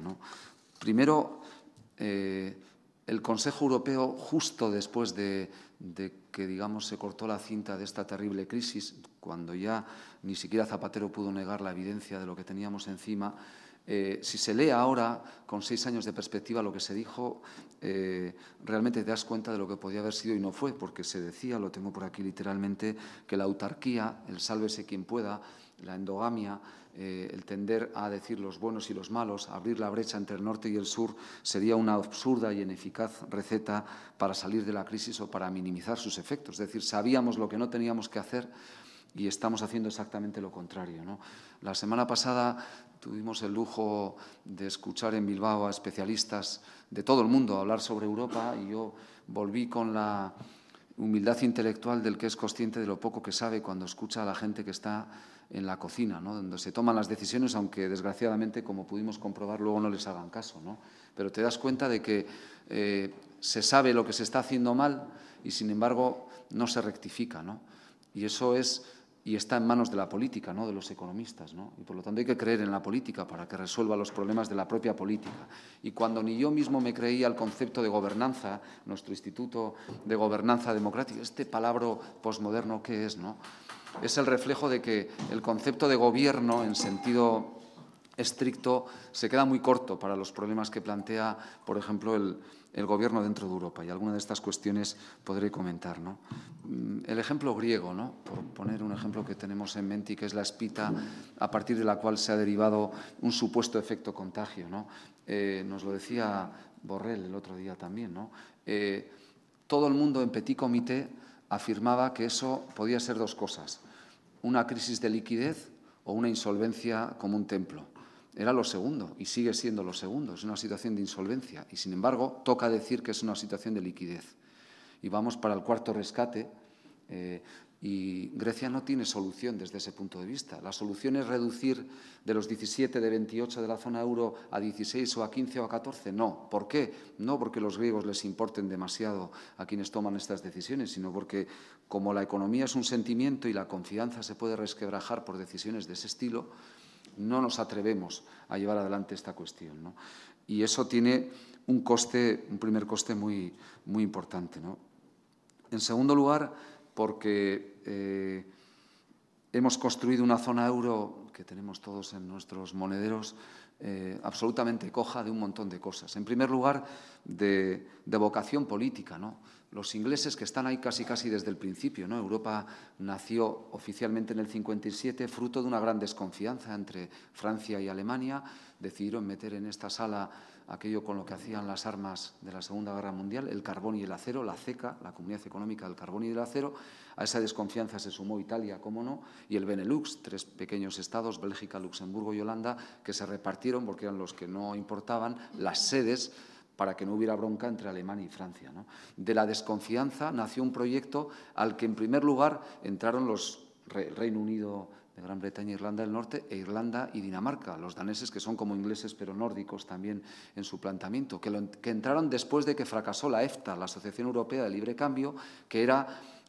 S1: Primero, eh, el Consejo Europeo, justo después de, que, digamos, se cortó la cinta de esta terrible crisis, cuando ya ni siquiera Zapatero pudo negar la evidencia de lo que teníamos encima, eh, si se lee ahora, con seis años de perspectiva, lo que se dijo, eh, realmente te das cuenta de lo que podía haber sido y no fue, porque se decía, lo tengo por aquí literalmente, que la autarquía, el sálvese quien pueda, la endogamia, eh, el tender a decir los buenos y los malos, abrir la brecha entre el norte y el sur, sería una absurda y ineficaz receta para salir de la crisis o para minimizar sus efectos. Es decir, sabíamos lo que no teníamos que hacer y estamos haciendo exactamente lo contrario. La semana pasada tuvimos el lujo de escuchar en Bilbao a especialistas de todo el mundo hablar sobre Europa y yo volví con la humildad intelectual del que es consciente de lo poco que sabe cuando escucha a la gente que está en la cocina, ¿no? donde se toman las decisiones, aunque desgraciadamente, como pudimos comprobar, luego no les hagan caso. ¿no? Pero te das cuenta de que eh, se sabe lo que se está haciendo mal y, sin embargo, no se rectifica. ¿no? Y eso es y está en manos de la política, ¿no? de los economistas. ¿no? Y por lo tanto hay que creer en la política para que resuelva los problemas de la propia política. Y cuando ni yo mismo me creía el concepto de gobernanza, nuestro Instituto de Gobernanza Democrática, este palabra posmoderno, ¿qué es? ¿no? es el reflejo de que el concepto de gobierno en sentido estricto se queda muy corto para los problemas que plantea, por ejemplo, el, gobierno dentro de Europa. Y alguna de estas cuestiones podré comentar. ¿no? Mm, el ejemplo griego, ¿no? por poner un ejemplo que tenemos en mente y que es la espita a partir de la cual se ha derivado un supuesto efecto contagio. ¿no? Eh, nos lo decía Borrell el otro día también. Eh, todo el mundo en petit comité afirmaba que eso podía ser dos cosas, una crisis de liquidez o una insolvencia como un templo. Era lo segundo y sigue siendo lo segundo, es una situación de insolvencia y sin embargo toca decir que es una situación de liquidez. Y vamos para el cuarto rescate, eh, y Grecia no tiene solución desde ese punto de vista. La solución es reducir de los 17, de 28 de la zona euro a 16 o a 15 o a 14. No. ¿Por qué? No porque los griegos les importen demasiado a quienes toman estas decisiones, sino porque como la economía es un sentimiento y la confianza se puede resquebrajar por decisiones de ese estilo, no nos atrevemos a llevar adelante esta cuestión. Y eso tiene un coste, un primer coste muy, muy importante. En segundo lugar, porque eh, hemos construido una zona euro que tenemos todos en nuestros monederos eh, absolutamente coja de un montón de cosas. En primer lugar, de, vocación política, Los ingleses que están ahí casi casi desde el principio, ¿no? Europa nació oficialmente en el 57 fruto de una gran desconfianza entre Francia y Alemania, decidieron meter en esta sala aquello con lo que hacían las armas de la Segunda Guerra Mundial, el carbón y el acero, la CECA, la Comunidad Económica del Carbón y del Acero. A esa desconfianza se sumó Italia, cómo no, y el Benelux, tres pequeños estados, Bélgica, Luxemburgo y Holanda, que se repartieron, porque eran los que no importaban, las sedes para que no hubiera bronca entre Alemania y Francia. De la desconfianza nació un proyecto al que, en primer lugar, entraron los Reino Unido, de Gran Bretaña, Irlanda del Norte e Irlanda y Dinamarca, los daneses que son como ingleses pero nórdicos también en su planteamiento, que, que entraron después de que fracasó la EFTA, la Asociación Europea de Libre Cambio, que era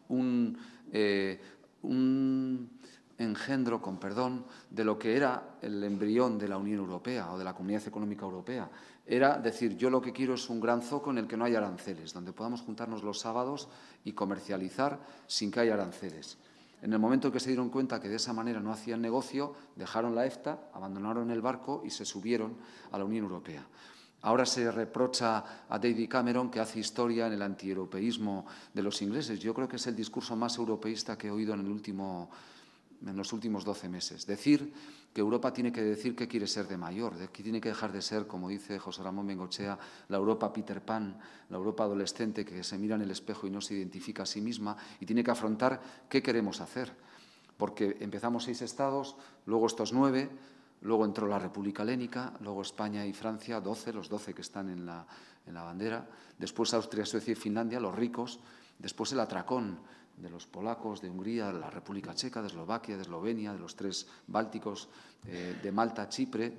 S1: un, eh, un engendro, con perdón, de lo que era el embrión de la Unión Europea o de la Comunidad Económica Europea. Era decir, yo lo que quiero es un gran zoco en el que no haya aranceles, donde podamos juntarnos los sábados y comercializar sin que haya aranceles. En el momento que se dieron cuenta que de esa manera no hacían negocio, dejaron la EFTA, abandonaron el barco y se subieron a la Unión Europea. Ahora se reprocha a David Cameron que hace historia en el antieuropeísmo de los ingleses. Yo creo que es el discurso más europeísta que he oído en, en los últimos 12 meses. Decir que Europa tiene que decir qué quiere ser de mayor, que tiene que dejar de ser, como dice José Ramón Bengochea, la Europa Peter Pan, la Europa adolescente que se mira en el espejo y no se identifica a sí misma, y tiene que afrontar qué queremos hacer. Porque empezamos seis estados, luego estos nueve, luego entró la República Helénica, luego España y Francia, doce, los doce que están en la, en la bandera, después Austria, Suecia y Finlandia, los ricos, después el atracón de los polacos, de Hungría, de la República Checa, de Eslovaquia, de Eslovenia, de los tres bálticos, eh, de Malta, Chipre,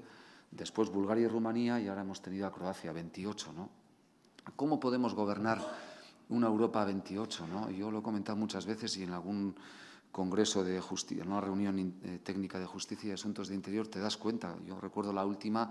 S1: después Bulgaria y Rumanía y ahora hemos tenido a Croacia, 28. ¿no? ¿Cómo podemos gobernar una Europa 28? ¿no? Yo lo he comentado muchas veces y en algún congreso de justicia, en una reunión eh, técnica de justicia y asuntos de interior, te das cuenta. Yo recuerdo la última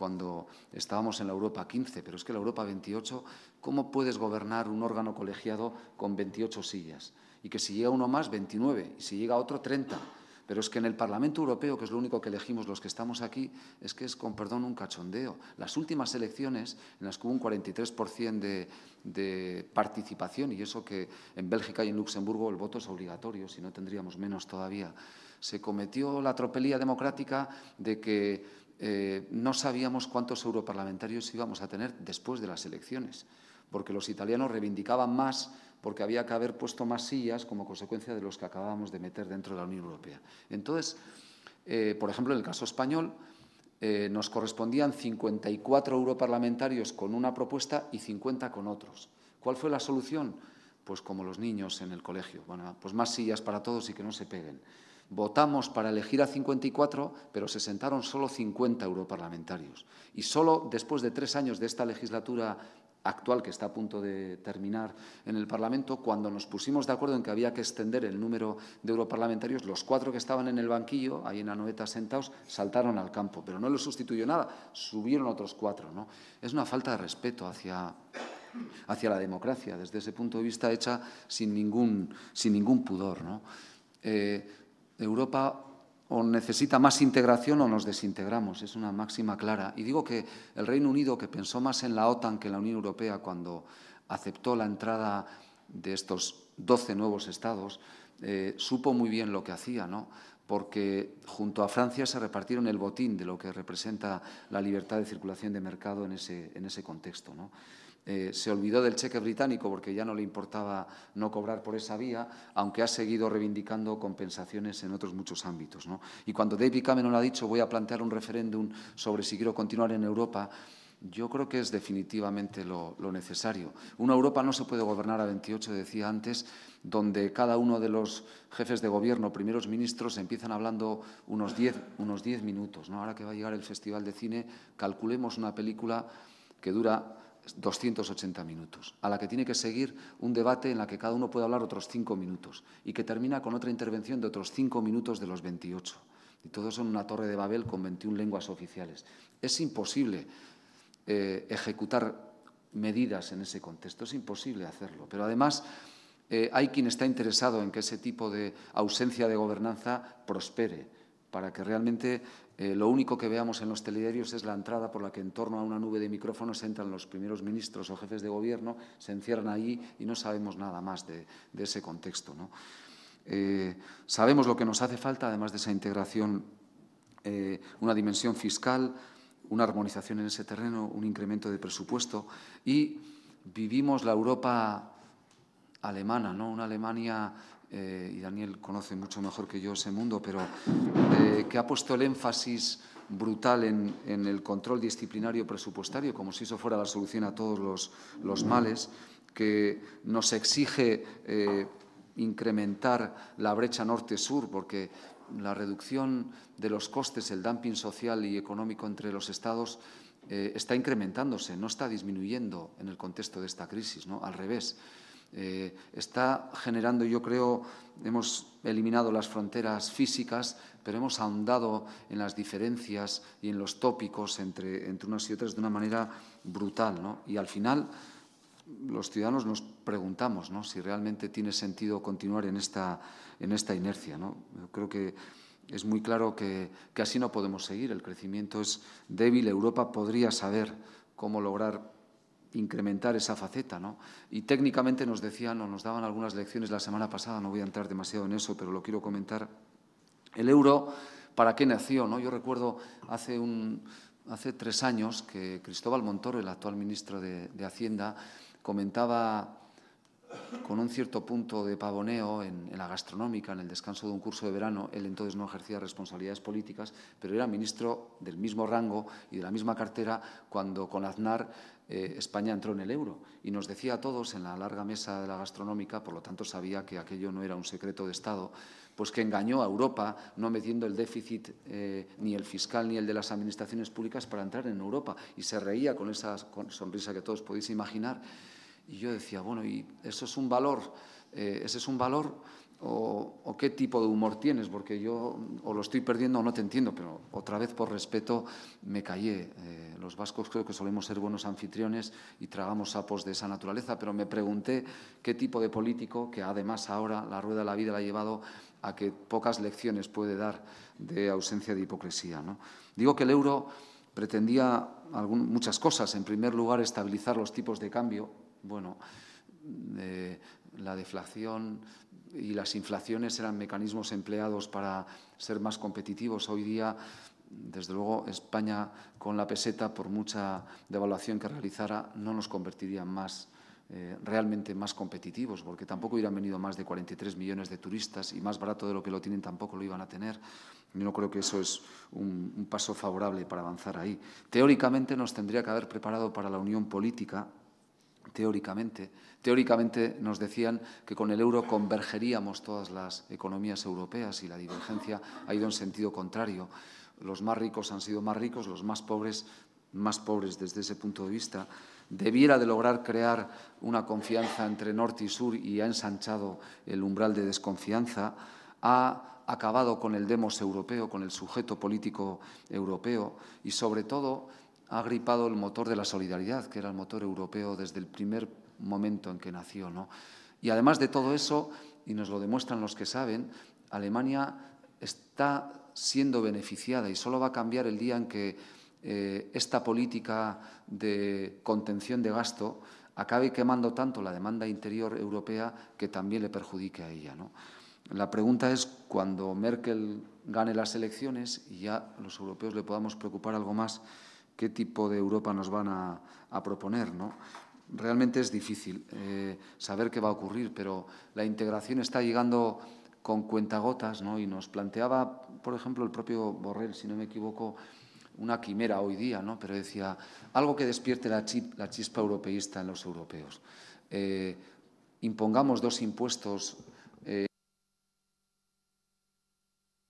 S1: cuando estábamos en la Europa 15, pero es que la Europa 28, ¿cómo puedes gobernar un órgano colegiado con 28 sillas? Y que si llega uno más, 29, y si llega otro, 30. Pero es que en el Parlamento Europeo, que es lo único que elegimos los que estamos aquí, es que es, con perdón, un cachondeo. Las últimas elecciones, en las que hubo un 43% de, de, participación, y eso que en Bélgica y en Luxemburgo el voto es obligatorio, si no tendríamos menos todavía, se cometió la tropelía democrática de que eh, no sabíamos cuántos europarlamentarios íbamos a tener después de las elecciones, porque los italianos reivindicaban más porque había que haber puesto más sillas como consecuencia de los que acabábamos de meter dentro de la Unión Europea. Entonces, eh, por ejemplo, en el caso español, eh, nos correspondían 54 europarlamentarios con una propuesta y 50 con otros. ¿Cuál fue la solución? Pues como los niños en el colegio. Bueno, pues más sillas para todos y que no se peguen. Votamos para elegir a 54, pero se sentaron solo 50 europarlamentarios. Y solo después de tres años de esta legislatura actual que está a punto de terminar en el Parlamento, cuando nos pusimos de acuerdo en que había que extender el número de europarlamentarios, los cuatro que estaban en el banquillo, ahí en Anoeta sentados, saltaron al campo, pero no lo sustituyó nada, subieron otros cuatro. ¿no? Es una falta de respeto hacia, hacia la democracia, desde ese punto de vista hecha sin ningún, sin ningún pudor. ¿no? Eh, Europa o necesita más integración o nos desintegramos, es una máxima clara. Y digo que el Reino Unido, que pensó más en la OTAN que en la Unión Europea cuando aceptó la entrada de estos 12 nuevos estados, eh, supo muy bien lo que hacía, ¿no? porque junto a Francia se repartieron el botín de lo que representa la libertad de circulación de mercado en ese, contexto. Eh, se olvidó del cheque británico porque ya no le importaba no cobrar por esa vía, aunque ha seguido reivindicando compensaciones en otros muchos ámbitos. ¿no? Y cuando David Cameron ha dicho voy a plantear un referéndum sobre si quiero continuar en Europa, yo creo que es definitivamente lo, necesario. Una Europa no se puede gobernar a 28, decía antes, donde cada uno de los jefes de gobierno, primeros ministros, empiezan hablando unos 10 unos diez minutos. ¿no? Ahora que va a llegar el Festival de Cine, calculemos una película que dura 280 minutos, a la que tiene que seguir un debate en la que cada uno puede hablar otros cinco minutos y que termina con otra intervención de otros cinco minutos de los 28. Y todo eso en una torre de Babel con 21 lenguas oficiales. Es imposible eh, ejecutar medidas en ese contexto, es imposible hacerlo. Pero además eh, hay quien está interesado en que ese tipo de ausencia de gobernanza prospere para que realmente eh, lo único que veamos en los telediarios es la entrada por la que en torno a una nube de micrófonos entran los primeros ministros o jefes de gobierno, se encierran allí y no sabemos nada más de, ese contexto. Eh, sabemos lo que nos hace falta, además de esa integración, eh, una dimensión fiscal, una armonización en ese terreno, un incremento de presupuesto y vivimos la Europa alemana, ¿no? una Alemania eh, y Daniel conoce mucho mejor que yo ese mundo, pero eh, que ha puesto el énfasis brutal en, el control disciplinario presupuestario, como si eso fuera la solución a todos los, males, que nos exige eh, incrementar la brecha norte-sur, porque la reducción de los costes, el dumping social y económico entre los Estados está incrementándose, no está disminuyendo en el contexto de esta crisis, ¿no? al revés. Eh, está generando, yo creo, hemos eliminado las fronteras físicas, pero hemos ahondado en las diferencias y en los tópicos entre, entre unas y otras de una manera brutal. ¿no? Y al final los ciudadanos nos preguntamos ¿no? si realmente tiene sentido continuar en esta, en esta inercia. ¿no? Yo creo que es muy claro que, que así no podemos seguir. El crecimiento es débil. Europa podría saber cómo lograr incrementar esa faceta. ¿no? Y técnicamente nos decían o nos daban algunas lecciones la semana pasada, no voy a entrar demasiado en eso, pero lo quiero comentar. El euro, ¿para qué nació? No? Yo recuerdo hace, un, hace tres años que Cristóbal Montoro, el actual ministro de, de Hacienda, comentaba con un cierto punto de pavoneo en, la gastronómica, en el descanso de un curso de verano. Él entonces no ejercía responsabilidades políticas, pero era ministro del mismo rango y de la misma cartera cuando con Aznar eh, España entró en el euro. Y nos decía a todos en la larga mesa de la gastronómica, por lo tanto sabía que aquello no era un secreto de Estado, pues que engañó a Europa no metiendo el déficit eh, ni el fiscal ni el de las administraciones públicas para entrar en Europa. Y se reía con esa sonrisa que todos podéis imaginar. Y yo decía, bueno, ¿y eso es un valor? Eh, ¿Ese es un valor? O, qué tipo de humor tienes? Porque yo mm, o lo estoy perdiendo o no te entiendo, pero otra vez por respeto me callé. Eh, los vascos creo que solemos ser buenos anfitriones y tragamos sapos de esa naturaleza, pero me pregunté qué tipo de político, que además ahora la rueda de la vida la ha llevado a que pocas lecciones puede dar de ausencia de hipocresía. Digo que el euro pretendía muchas cosas. En primer lugar, estabilizar los tipos de cambio bueno, la deflación y las inflaciones eran mecanismos empleados para ser más competitivos. Hoy día, desde luego, España con la peseta, por mucha devaluación que realizara, no nos convertiría más eh, realmente más competitivos, porque tampoco hubieran venido más de 43 millones de turistas y más barato de lo que lo tienen tampoco lo iban a tener. Yo no creo que eso es un paso favorable para avanzar ahí. Teóricamente nos tendría que haber preparado para la unión política teóricamente. Teóricamente nos decían que con el euro convergeríamos todas las economías europeas y la divergencia ha ido en sentido contrario. Los más ricos han sido más ricos, los más pobres más pobres desde ese punto de vista. Debiera de lograr crear una confianza entre norte y sur y ha ensanchado el umbral de desconfianza. Ha acabado con el demos europeo, con el sujeto político europeo y, sobre todo, ha gripado el motor de la solidaridad, que era el motor europeo desde el primer momento en que nació. ¿no? Y además de todo eso, y nos lo demuestran los que saben, Alemania está siendo beneficiada y solo va a cambiar el día en que eh, esta política de contención de gasto acabe quemando tanto la demanda interior europea que también le perjudique a ella. ¿no? La pregunta es cuando Merkel gane las elecciones y ya los europeos le podamos preocupar algo más qué tipo de Europa nos van a, proponer. Realmente es difícil eh, saber qué va a ocurrir, pero la integración está llegando con cuentagotas ¿no? y nos planteaba, por ejemplo, el propio Borrell, si no me equivoco, una quimera hoy día, pero decía algo que despierte la, chispa europeísta en los europeos. Eh, impongamos dos impuestos eh,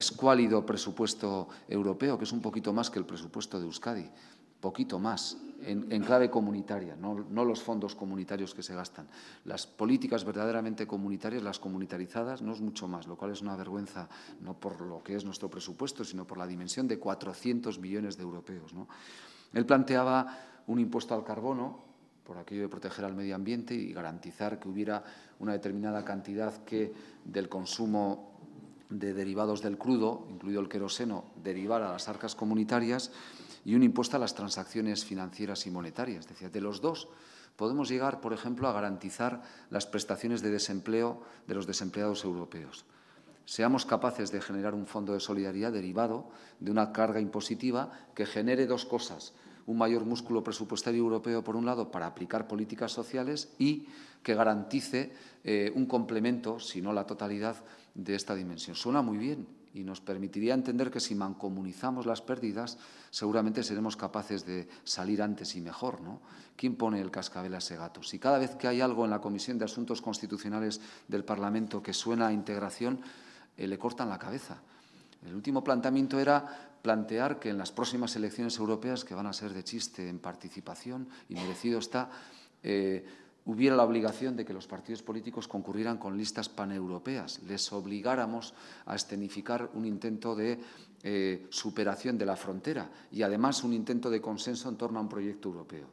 S1: Es cuálido presupuesto europeo, que es un poquito más que el presupuesto de Euskadi poquito más, en, clave comunitaria, no, los fondos comunitarios que se gastan. Las políticas verdaderamente comunitarias, las comunitarizadas, no es mucho más, lo cual es una vergüenza, no por lo que es nuestro presupuesto, sino por la dimensión de 400 millones de europeos. ¿no? Él planteaba un impuesto al carbono por aquello de proteger al medio ambiente y garantizar que hubiera una determinada cantidad que del consumo de derivados del crudo, incluido el queroseno, derivara a las arcas comunitarias y un impuesto a las transacciones financieras y monetarias. de los dos podemos llegar, por ejemplo, a garantizar las prestaciones de desempleo de los desempleados europeos. Seamos capaces de generar un fondo de solidaridad derivado de una carga impositiva que genere dos cosas. Un mayor músculo presupuestario europeo, por un lado, para aplicar políticas sociales y que garantice eh, un complemento, si no la totalidad, de esta dimensión. Suena muy bien, y nos permitiría entender que si mancomunizamos las pérdidas, seguramente seremos capaces de salir antes y mejor. ¿no? ¿Quién pone el cascabel a ese gato? Si cada vez que hay algo en la Comisión de Asuntos Constitucionales del Parlamento que suena a integración, eh, le cortan la cabeza. El último planteamiento era plantear que en las próximas elecciones europeas, que van a ser de chiste en participación, y merecido está, eh, hubiera la obligación de que los partidos políticos concurrieran con listas paneuropeas, les obligáramos a escenificar un intento de eh, superación de la frontera y además un intento de consenso en torno a un proyecto europeo.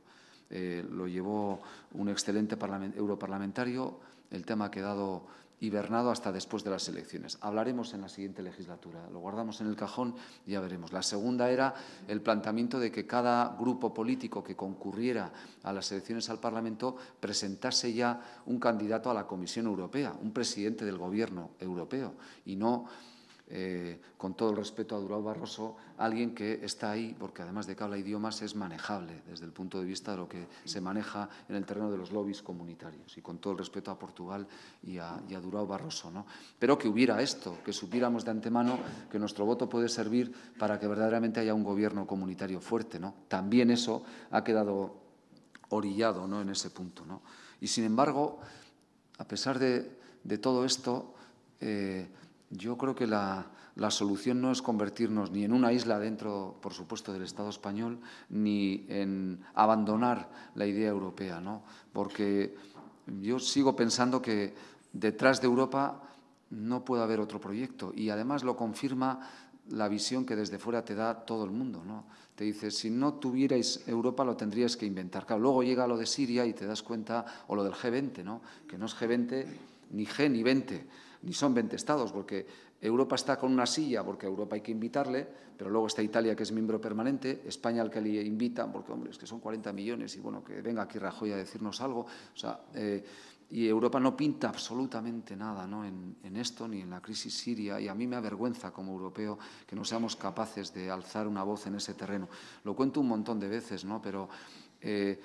S1: Eh, lo llevó un excelente europarlamentario, el tema ha quedado hibernado hasta después de las elecciones. Hablaremos en la siguiente legislatura, lo guardamos en el cajón y ya veremos. La segunda era el planteamiento de que cada grupo político que concurriera a las elecciones al Parlamento presentase ya un candidato a la Comisión Europea, un presidente del Gobierno europeo, y no eh, con todo el respeto a Durado Barroso, alguien que está ahí, porque además de que habla idiomas, es manejable desde el punto de vista de lo que se maneja en el terreno de los lobbies comunitarios, y con todo el respeto a Portugal y a, Durado Barroso. ¿no? Pero que hubiera esto, que supiéramos de antemano que nuestro voto puede servir para que verdaderamente haya un gobierno comunitario fuerte. ¿no? También eso ha quedado orillado ¿no? en ese punto. ¿no? Y sin embargo, a pesar de, todo esto, eh, yo creo que la, solución no es convertirnos ni en una isla dentro, por supuesto, del Estado español, ni en abandonar la idea europea, ¿no? Porque yo sigo pensando que detrás de Europa no puede haber otro proyecto y además lo confirma la visión que desde fuera te da todo el mundo, ¿no? Te dice, si no tuvierais Europa lo tendrías que inventar. Claro, luego llega lo de Siria y te das cuenta, o lo del G20, ¿no? Que no es G20 ni G ni 20 ni son 20 estados, porque Europa está con una silla, porque Europa hay que invitarle, pero luego está Italia, que es miembro permanente, España al que le invitan, porque, hombre, es que son 40 millones, y bueno, que venga aquí Rajoy a decirnos algo. O sea, eh, y Europa no pinta absolutamente nada ¿no? en, esto ni en la crisis siria y a mí me avergüenza como europeo que no seamos capaces de alzar una voz en ese terreno. Lo cuento un montón de veces, ¿no? pero eh,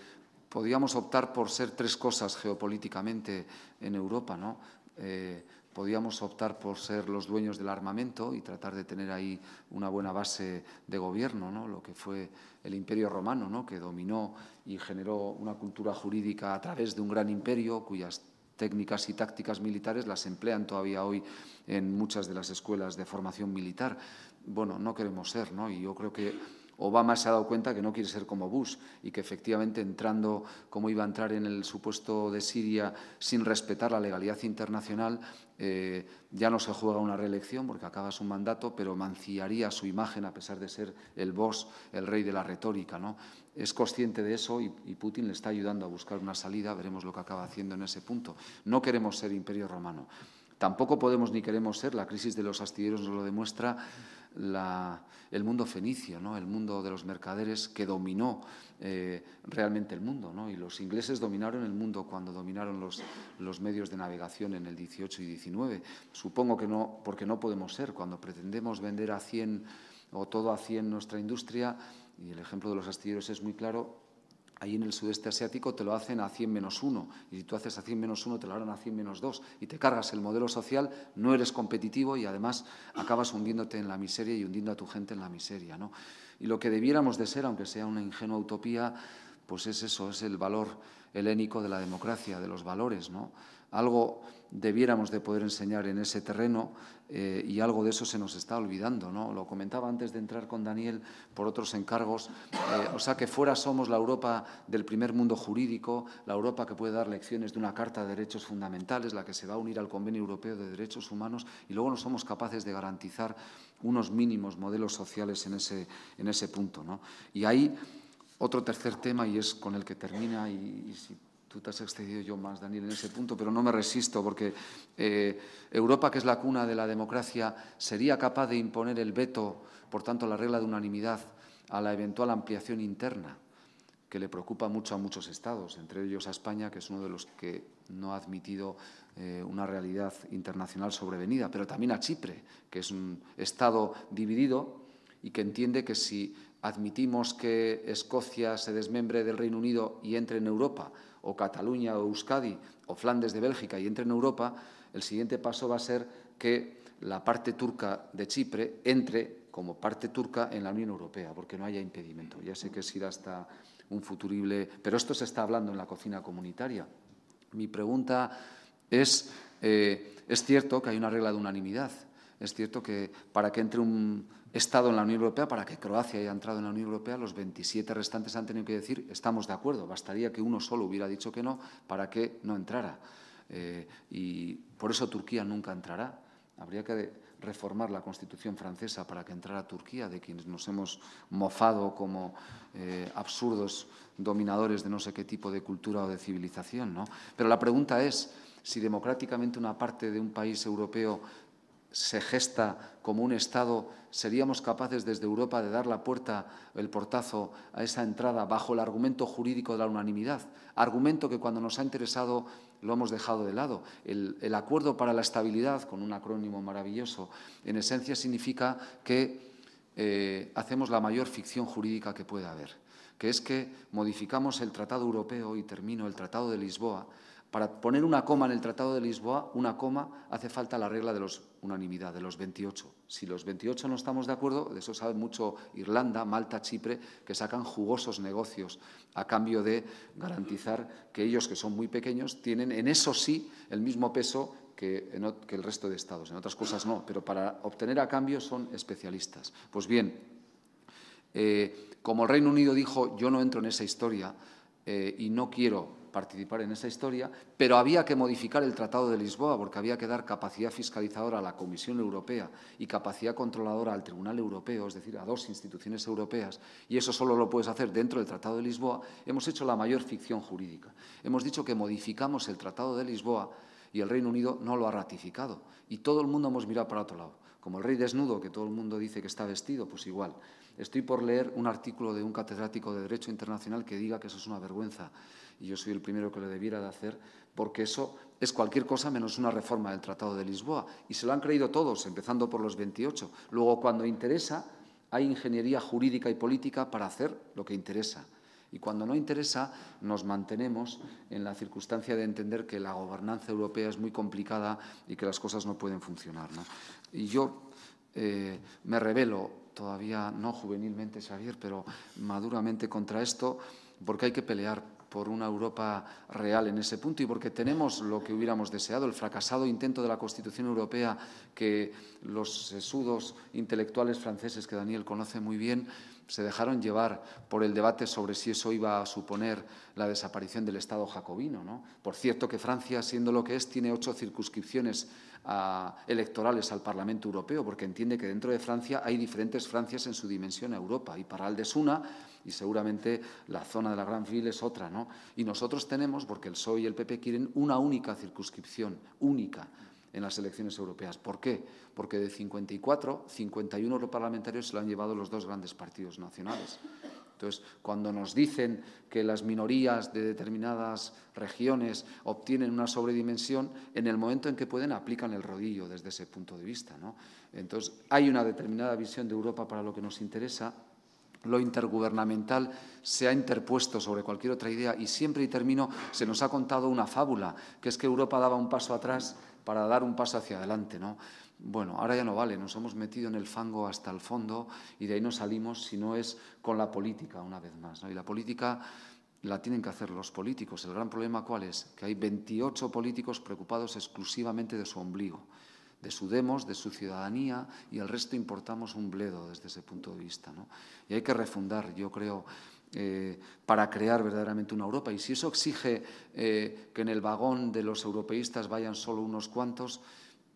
S1: podríamos optar por ser tres cosas geopolíticamente en Europa. ¿no? Eh, podíamos optar por ser los dueños del armamento y tratar de tener ahí una buena base de gobierno, ¿no? lo que fue el imperio romano, ¿no? que dominó y generó una cultura jurídica a través de un gran imperio cuyas técnicas y tácticas militares las emplean todavía hoy en muchas de las escuelas de formación militar. Bueno, no queremos ser, ¿no? y yo creo que Obama se ha dado cuenta que no quiere ser como Bush y que efectivamente entrando como iba a entrar en el supuesto de Siria sin respetar la legalidad internacional, eh, ya no se juega una reelección porque acaba su mandato, pero mancillaría su imagen a pesar de ser el boss, el rey de la retórica. ¿no? Es consciente de eso y, y Putin le está ayudando a buscar una salida, veremos lo que acaba haciendo en ese punto. No queremos ser imperio romano. Tampoco podemos ni queremos ser, la crisis de los astilleros nos lo demuestra, el mundo fenicio, ¿no? el mundo de los mercaderes que dominó eh, realmente el mundo. ¿no? Y los ingleses dominaron el mundo cuando dominaron los, los medios de navegación en el 18 y 19. Supongo que no, porque no podemos ser. Cuando pretendemos vender a 100 o todo a 100 nuestra industria, y el ejemplo de los astilleros es muy claro, Ahí en el sudeste asiático te lo hacen a 100 menos 1 y si tú haces a 100 menos 1 te lo harán a 100 menos 2 y te cargas el modelo social, no eres competitivo y además acabas hundiéndote en la miseria y hundiendo a tu gente en la miseria. ¿no? Y lo que debiéramos de ser, aunque sea una ingenua utopía, pues es eso, es el valor helénico de la democracia, de los valores. ¿no? Algo debiéramos de poder enseñar en ese terreno eh, y algo de eso se nos está olvidando. ¿no? Lo comentaba antes de entrar con Daniel por otros encargos. Eh, o sea que fuera somos la Europa del primer mundo jurídico, la Europa que puede dar lecciones de una Carta de Derechos Fundamentales, la que se va a unir al Convenio Europeo de Derechos Humanos, y luego no somos capaces de garantizar unos mínimos modelos sociales en ese, en ese punto. ¿no? Y ahí otro tercer tema, y es con el que termina, y, y si tú te has excedido yo más, Daniel, en ese punto, pero no me resisto porque eh, Europa, que es la cuna de la democracia, sería capaz de imponer el veto, por tanto, la regla de unanimidad a la eventual ampliación interna que le preocupa mucho a muchos estados, entre ellos a España, que es uno de los que no ha admitido eh, una realidad internacional sobrevenida, pero también a Chipre, que es un estado dividido y que entiende que si admitimos que Escocia se desmembre del Reino Unido y entre en Europa, o Cataluña o Euskadi o Flandes de Bélgica y entre en Europa, el siguiente paso va a ser que la parte turca de Chipre entre como parte turca en la Unión Europea, porque no haya impedimento. Ya sé que es ir hasta un futurible, pero esto se está hablando en la cocina comunitaria. Mi pregunta es, eh, es cierto que hay una regla de unanimidad, es cierto que para que entre un Estado en la Unión Europea, para que Croacia haya entrado en la Unión Europea, los 27 restantes han tenido que decir estamos de acuerdo. Bastaría que uno solo hubiera dicho que no para que no entrara. Eh, y por eso Turquía nunca entrará. Habría que reformar la Constitución francesa para que entrara Turquía, de quienes nos hemos mofado como eh, absurdos dominadores de no sé qué tipo de cultura o de civilización. ¿no? Pero la pregunta es si democráticamente una parte de un país europeo se gesta como un Estado, seríamos capaces desde Europa de dar la puerta, el portazo a esa entrada bajo el argumento jurídico de la unanimidad, argumento que cuando nos ha interesado lo hemos dejado de lado. El, el acuerdo para la estabilidad, con un acrónimo maravilloso, en esencia significa que eh, hacemos la mayor ficción jurídica que pueda haber, que es que modificamos el Tratado Europeo, y termino, el Tratado de Lisboa, para poner una coma en el Tratado de Lisboa, una coma, hace falta la regla de la unanimidad, de los 28. Si los 28 no estamos de acuerdo, de eso sabe mucho Irlanda, Malta, Chipre, que sacan jugosos negocios a cambio de garantizar que ellos, que son muy pequeños, tienen en eso sí el mismo peso que, el resto de estados. En otras cosas no, pero para obtener a cambio son especialistas. Pues bien, eh, como el Reino Unido dijo, yo no entro en esa historia eh, y no quiero participar en esa historia, pero había que modificar el Tratado de Lisboa porque había que dar capacidad fiscalizadora a la Comisión Europea y capacidad controladora al Tribunal Europeo, es decir, a dos instituciones europeas, y eso solo lo puedes hacer dentro del Tratado de Lisboa, hemos hecho la mayor ficción jurídica. Hemos dicho que modificamos el Tratado de Lisboa y el Reino Unido no lo ha ratificado. Y todo el mundo hemos mirado para otro lado. Como el rey desnudo, que todo el mundo dice que está vestido, pues igual. Estoy por leer un artículo de un catedrático de Derecho Internacional que diga que eso es una vergüenza y yo soy el primero que lo debiera de hacer, porque eso es cualquier cosa menos una reforma del Tratado de Lisboa. Y se lo han creído todos, empezando por los 28. Luego, cuando interesa, hay ingeniería jurídica y política para hacer lo que interesa. Y cuando no interesa, nos mantenemos en la circunstancia de entender que la gobernanza europea es muy complicada y que las cosas no pueden funcionar. Y yo eh, me revelo, todavía no juvenilmente, Xavier, pero maduramente contra esto, porque hay que pelear por una Europa real en ese punto y porque tenemos lo que hubiéramos deseado, el fracasado intento de la Constitución Europea que los sesudos intelectuales franceses que Daniel conoce muy bien se dejaron llevar por el debate sobre si eso iba a suponer la desaparición del Estado jacobino. Por cierto que Francia, siendo lo que es, tiene ocho circunscripciones ah, electorales al Parlamento Europeo, porque entiende que dentro de Francia hay diferentes Francias en su dimensión a Europa. Y para una y seguramente la zona de la Gran Granville es otra, ¿no? Y nosotros tenemos, porque el PSOE y el PP quieren una única circunscripción, única, en las elecciones europeas. ¿Por qué? Porque de 54, 51 europarlamentarios se lo han llevado los dos grandes partidos nacionales. Entonces, cuando nos dicen que las minorías de determinadas regiones obtienen una sobredimensión, en el momento en que pueden aplican el rodillo desde ese punto de vista. ¿no? Entonces, hay una determinada visión de Europa para lo que nos interesa lo intergubernamental se ha interpuesto sobre cualquier otra idea y siempre y termino se nos ha contado una fábula, que es que Europa daba un paso atrás para dar un paso hacia adelante, ¿no? Bueno, ahora ya no vale, nos hemos metido en el fango hasta el fondo y de ahí no salimos si no es con la política una vez más, Y la política la tienen que hacer los políticos. El gran problema cuál es? Que hay 28 políticos preocupados exclusivamente de su ombligo de su demos, de su ciudadanía, y al resto importamos un bledo desde ese punto de vista. Y hay que refundar, yo creo, eh, para crear verdaderamente una Europa. Y si eso exige eh, que en el vagón de los europeístas vayan solo unos cuantos,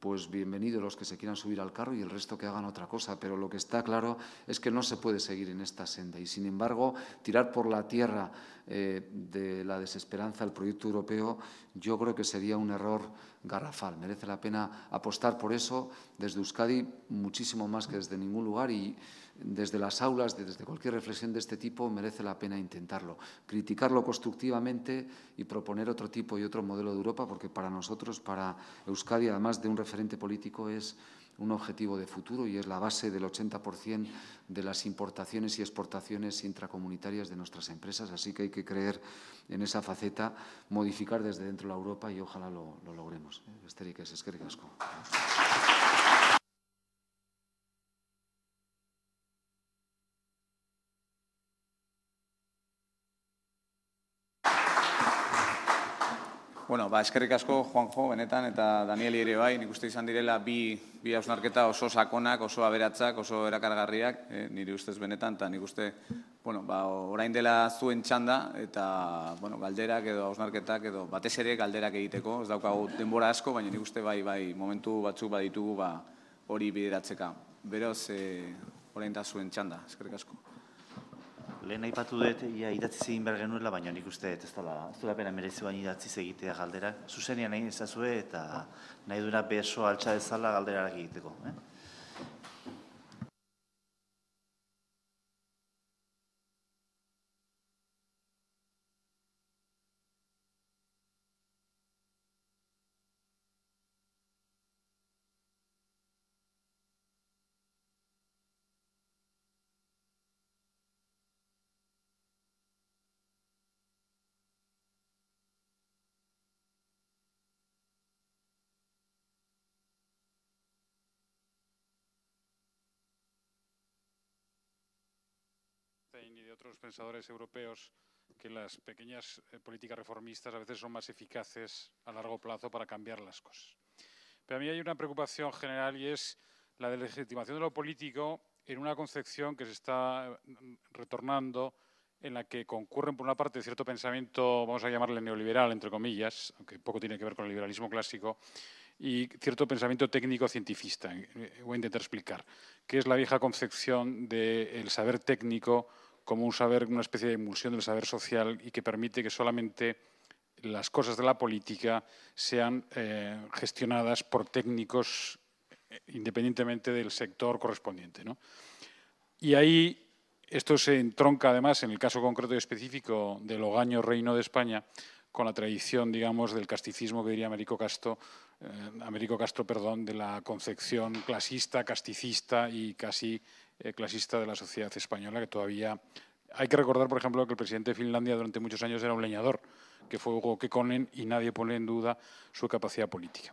S1: pues bienvenidos los que se quieran subir al carro y el resto que hagan otra cosa. Pero lo que está claro es que no se puede seguir en esta senda. Y sin embargo, tirar por la tierra eh, de la desesperanza al proyecto europeo, yo creo que sería un error garrafal. Merece la pena apostar por eso desde Euskadi muchísimo más que desde ningún lugar y desde las aulas, desde cualquier reflexión de este tipo, merece la pena intentarlo. Criticarlo constructivamente y proponer otro tipo y otro modelo de Europa, porque para nosotros, para Euskadi, además de un referente político, es un objetivo de futuro y es la base del 80% de las importaciones y exportaciones intracomunitarias de nuestras empresas. Así que hay que creer en esa faceta, modificar desde dentro la Europa y ojalá lo, logremos. ¿eh?
S4: Bueno, ba, eskerrik asko, Juanjo, benetan, eta Daniel ere bai, nik uste izan direla bi, bi hausnarketa oso
S1: sakonak, oso aberatzak, oso erakargarriak, eh, nire ustez benetan, eta nik uste, bueno, ba, orain dela zuen txanda, eta, bueno, galderak edo hausnarketak edo batez ere galderak egiteko, ez daukagu denbora asko, baina nik uste bai, bai, momentu batzuk baditugu, ba, hori bideratzeka. Beroz, eh, orain da zuen txanda, eskerrik asko lehen
S3: aipatu dut, ia idatzi zegin behar genuela, baina nik uste, ez dela, ez dela bera merezi baina idatzi egitea galdera. Zuzenean nahi ezazue eta nahi duena beso altxa dezala galdera egiteko. Eh?
S4: de otros pensadores europeos que las pequeñas eh, políticas reformistas a veces son más eficaces a largo plazo para cambiar las cosas. Pero a mí hay una preocupación general y es la de legitimación de lo político en una concepción que se está mm, retornando en la que concurren, por una parte, cierto pensamiento, vamos a llamarle neoliberal, entre comillas, aunque poco tiene que ver con el liberalismo clásico, y cierto pensamiento técnico-cientifista, eh, voy a intentar explicar, que es la vieja concepción del saber técnico como un saber, una especie de emulsión del saber social y que permite que solamente las cosas de la política sean eh, gestionadas por técnicos eh, independientemente del sector correspondiente. ¿no? Y ahí esto se entronca además en el caso concreto y específico del hogaño reino de España con la tradición, digamos, del casticismo que diría Américo Castro, eh, Américo Castro, perdón, de la concepción clasista, casticista y casi eh, clasista de la sociedad española que todavía... Hay que recordar, por ejemplo, que el presidente de Finlandia durante muchos años era un leñador, que fue Hugo Kekkonen, y nadie pone en duda su capacidad política.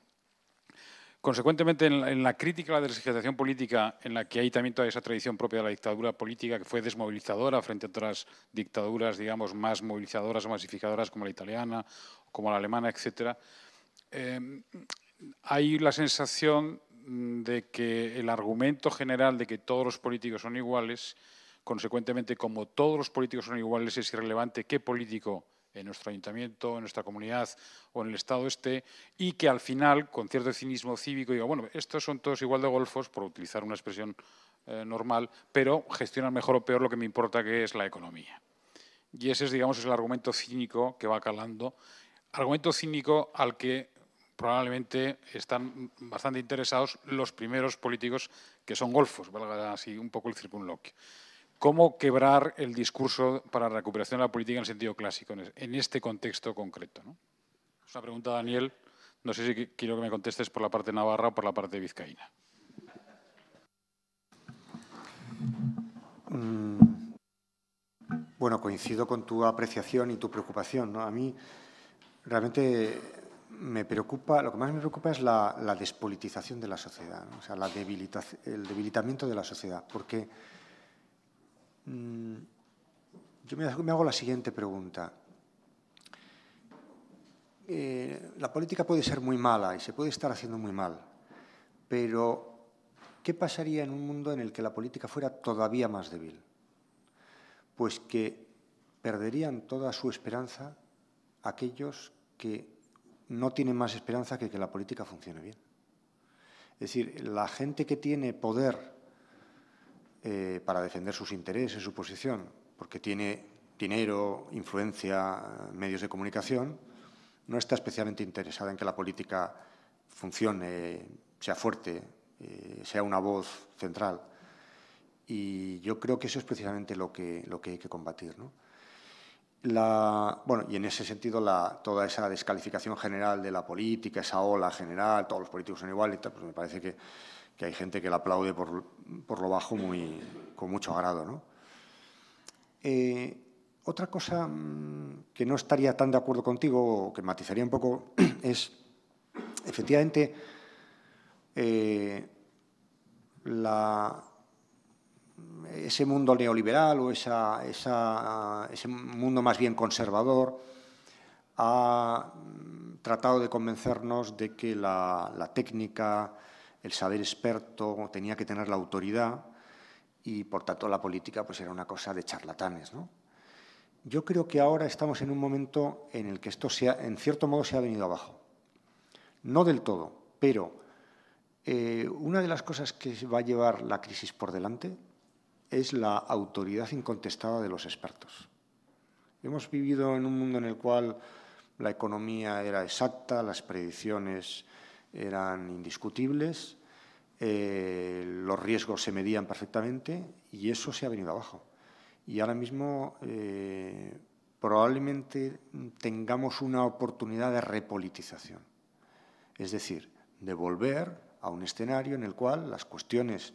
S4: Consecuentemente, en la, crítica a la deslegitimación política, en la que hay también toda esa tradición propia de la dictadura política que fue desmovilizadora frente a otras dictaduras, digamos, más movilizadoras, o masificadoras, como la italiana, como la alemana, etcétera, eh, hay la sensación Mm, de que el argumento general de que todos los políticos son iguales, consecuentemente, como todos los políticos son iguales, es irrelevante qué político en nuestro ayuntamiento, en nuestra comunidad o en el Estado esté, y que al final, con cierto cinismo cívico, digo, bueno, estos son todos igual de golfos, por utilizar una expresión eh, normal, pero gestionan mejor o peor lo que me importa, que es la economía. Y ese es, digamos, el argumento cínico que va calando, argumento cínico al que probablemente están bastante interesados los primeros políticos que son golfos, así un poco el circunloquio. ¿Cómo quebrar el discurso para la recuperación de la política en sentido clásico, en este contexto concreto? Es una pregunta, Daniel. No sé si quiero que me contestes por la parte de navarra o por la parte de vizcaína.
S2: Mm. Bueno, coincido con tu apreciación y tu preocupación. A mí realmente me preocupa, lo que más me preocupa es la, despolitización de la sociedad, o sea, el debilitamiento de la sociedad, porque mm, yo me, hago la siguiente pregunta. Eh, la política puede ser muy mala y se puede estar haciendo muy mal, pero ¿qué pasaría en un mundo en el que la política fuera todavía más débil? Pues que perderían toda su esperanza aquellos que no tiene más esperanza que que la política funcione bien. Es decir, la gente que tiene poder eh, para defender sus intereses, su posición, porque tiene dinero, influencia, medios de comunicación, no está especialmente interesada en que la política funcione, sea fuerte, eh, sea una voz central. Y yo creo que eso es precisamente lo que, lo que hay que combatir. ¿no? La, bueno, y en ese sentido, la, toda esa descalificación general de la política, esa ola general, todos los políticos son iguales, pues me parece que, hay gente que la aplaude por, lo bajo con mucho agrado. Eh, otra cosa mm, que no estaría tan de acuerdo contigo, que matizaría un poco, es efectivamente eh, la, ese mundo neoliberal o ese mundo más bien conservador ha mm, tratado de convencernos de que la, la técnica, el saber experto tenía que tener la autoridad y por tanto la política pues era una cosa de charlatanes, ¿no? Yo creo que ahora estamos en un momento en el que esto se en cierto modo se ha venido abajo. No del todo, pero eh, una de las cosas que va a llevar la crisis por delante es la autoridad incontestada de los expertos. Hemos vivido en un mundo en el cual la economía era exacta, las predicciones eran indiscutibles, eh, los riesgos se medían perfectamente y eso se ha venido abajo. Y ahora mismo eh, probablemente tengamos una oportunidad de repolitización, es decir, de volver a un escenario en el cual las cuestiones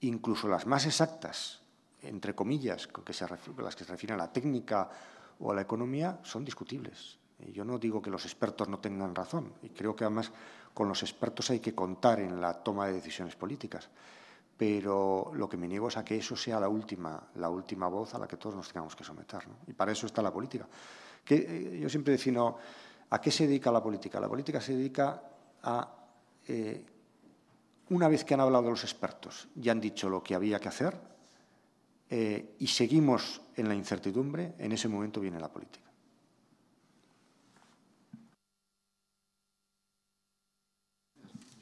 S2: incluso las más exactas, entre comillas, las que se refieren a la técnica o a la economía, son discutibles. yo no digo que los expertos no tengan razón, y creo que además con los expertos hay que contar en la toma de decisiones políticas. Pero lo que me niego es a que eso sea la última, la última voz a la que todos nos tengamos que someter. Y para eso está la política. Que, eh, yo siempre defino, ¿a qué se dedica la política? La política se dedica a eh, una vez que han hablado los expertos y han dicho lo que había que hacer eh, y seguimos en la incertidumbre,
S1: en ese momento viene la política.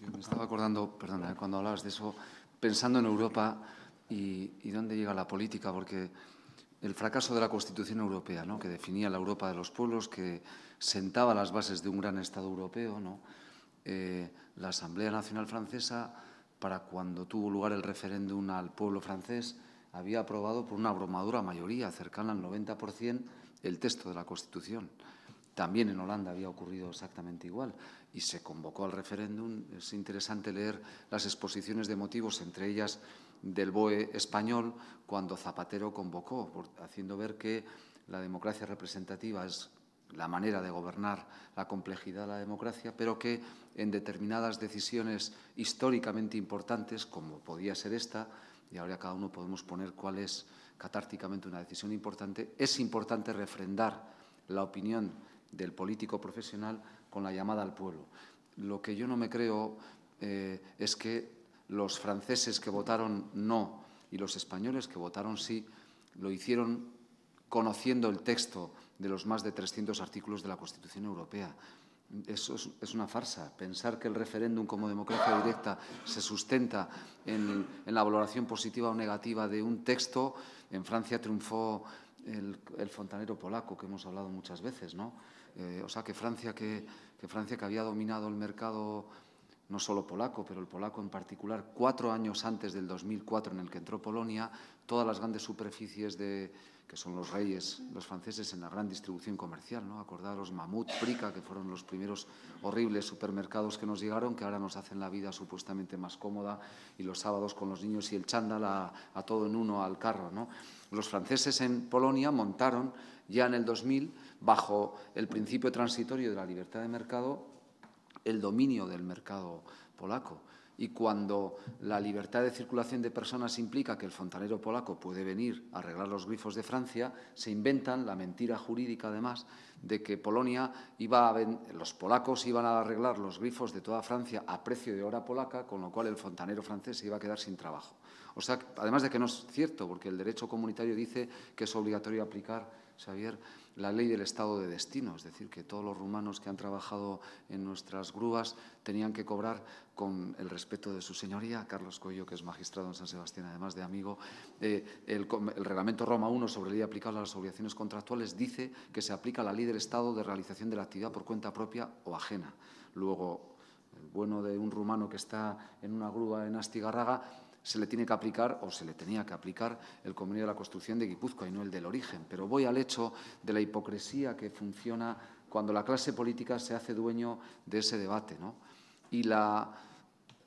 S1: Yo me estaba acordando, perdona, eh, cuando hablabas de eso, pensando en Europa y, y dónde llega la política, porque el fracaso de la Constitución Europea, ¿no? que definía la Europa de los pueblos, que sentaba las bases de un gran Estado europeo, ¿no? Eh, la Asamblea Nacional Francesa, para cuando tuvo lugar el referéndum al pueblo francés, había aprobado por una abrumadora mayoría, cercana al 90%, el texto de la Constitución. También en Holanda había ocurrido exactamente igual y se convocó al referéndum. Es interesante leer las exposiciones de motivos, entre ellas del BOE español, cuando Zapatero convocó, haciendo ver que la democracia representativa es la manera de gobernar la complejidad de la democracia, pero que en determinadas decisiones históricamente importantes, como podía ser esta, y ahora cada uno podemos poner cuál es catárticamente una decisión importante, es importante refrendar la opinión del político profesional con la llamada al pueblo. Lo que yo no me creo eh, es que los franceses que votaron no y los españoles que votaron sí lo hicieron conociendo el texto de los más de 300 artículos de la Constitución Europea. Eso es, una farsa. Pensar que el referéndum como democracia directa se sustenta en, la valoración positiva o negativa de un texto. En Francia triunfó el, fontanero polaco, que hemos hablado muchas veces, ¿no? Eh, o sea, que Francia que, que Francia que había dominado el mercado no solo polaco, pero el polaco en particular, cuatro años antes del 2004 en el que entró Polonia, todas las grandes superficies que son los reyes, los franceses en la gran distribución comercial, ¿no? Acordaros Mamut, Prica, que fueron los primeros horribles supermercados que nos llegaron, que ahora nos hacen la vida supuestamente más cómoda y los sábados con los niños y el chándal a, todo en uno al carro, ¿no? Los franceses en Polonia montaron ya en el 2000, bajo el principio transitorio de la libertad de mercado, el dominio del mercado polaco y cuando la libertad de circulación de personas implica que el fontanero polaco puede venir a arreglar los grifos de Francia, se inventan la mentira jurídica, además, de que Polonia iba los polacos iban a arreglar los grifos de toda Francia a precio de hora polaca, con lo cual el fontanero francés se iba a quedar sin trabajo. O sea, además de que no es cierto, porque el derecho comunitario dice que es obligatorio aplicar, Xavier, la ley del estado de destino, es decir, que todos los rumanos que han trabajado en nuestras grúas tenían que cobrar con el respeto de su señoría, Carlos Coyo, que es magistrado en San Sebastián, además de amigo, eh, el, reglamento Roma I sobre ley aplicable a las obligaciones contractuales dice que se aplica la ley del estado de realización de la actividad por cuenta propia o ajena. Luego, el bueno de un rumano que está en una grúa en Astigarraga se le tiene que aplicar o se le tenía que aplicar el convenio de la construcción de Guipúzcoa y no el del origen. Pero voy al hecho de la hipocresía que funciona cuando la clase política se hace dueño de ese debate y la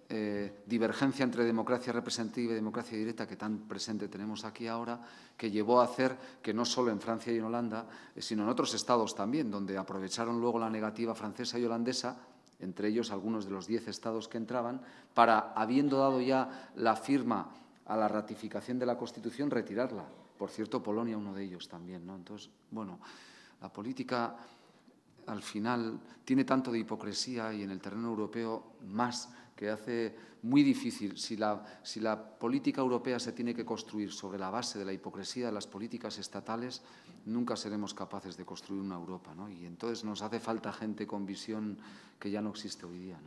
S1: eh, divergencia entre democracia representativa y democracia directa que tan presente tenemos aquí ahora, que llevó a hacer que no solo en Francia y en Holanda, eh, sino en otros estados también, donde aprovecharon luego la negativa francesa y holandesa entre ellos algunos de los diez estados que entraban, para, habiendo dado ya la firma a la ratificación de la Constitución, retirarla. Por cierto, Polonia, uno de ellos también. ¿no? Entonces, bueno, la política al final tiene tanto de hipocresía y en el terreno europeo más que hace muy difícil, si la, política europea se tiene que construir sobre la base de la hipocresía de las políticas estatales, nunca seremos capaces de construir una Europa. Y entonces nos hace falta gente con visión que ya no existe hoy día.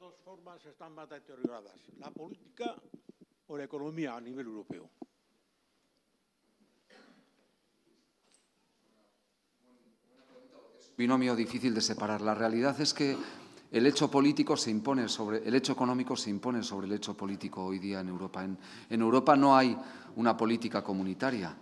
S4: dos formas están más deterioradas, la política o la economía a nivel europeo.
S1: binomio difícil de separar. La realidad es que el hecho político se impone sobre el hecho económico se impone sobre el hecho político hoy día en Europa. En, Europa no hay una política comunitaria,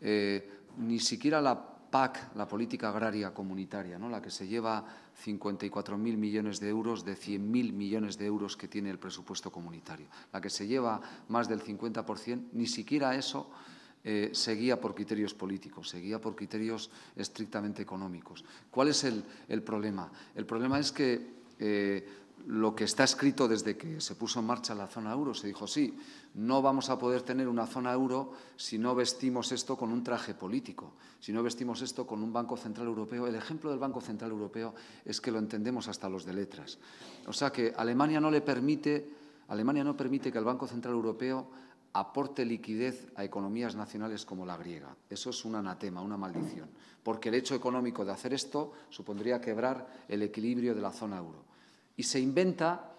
S1: eh, ni siquiera la PAC, la política agraria comunitaria, ¿no? la que se lleva 54.000 millones de euros de 100.000 millones de euros que tiene el presupuesto comunitario, la que se lleva más del 50%, ni siquiera eso eh, seguía por criterios políticos, seguía por criterios estrictamente económicos. ¿Cuál es el, problema? El problema es que eh, lo que está escrito desde que se puso en marcha la zona euro, se dijo, sí, no vamos a poder tener una zona euro si no vestimos esto con un traje político, si no vestimos esto con un Banco Central Europeo. El ejemplo del Banco Central Europeo es que lo entendemos hasta los de letras. O sea que Alemania no le permite, Alemania no permite que el Banco Central Europeo aporte liquidez a economías nacionales como la griega. Eso es un anatema, una maldición, porque el hecho económico de hacer esto supondría quebrar el equilibrio de la zona euro. Y se inventa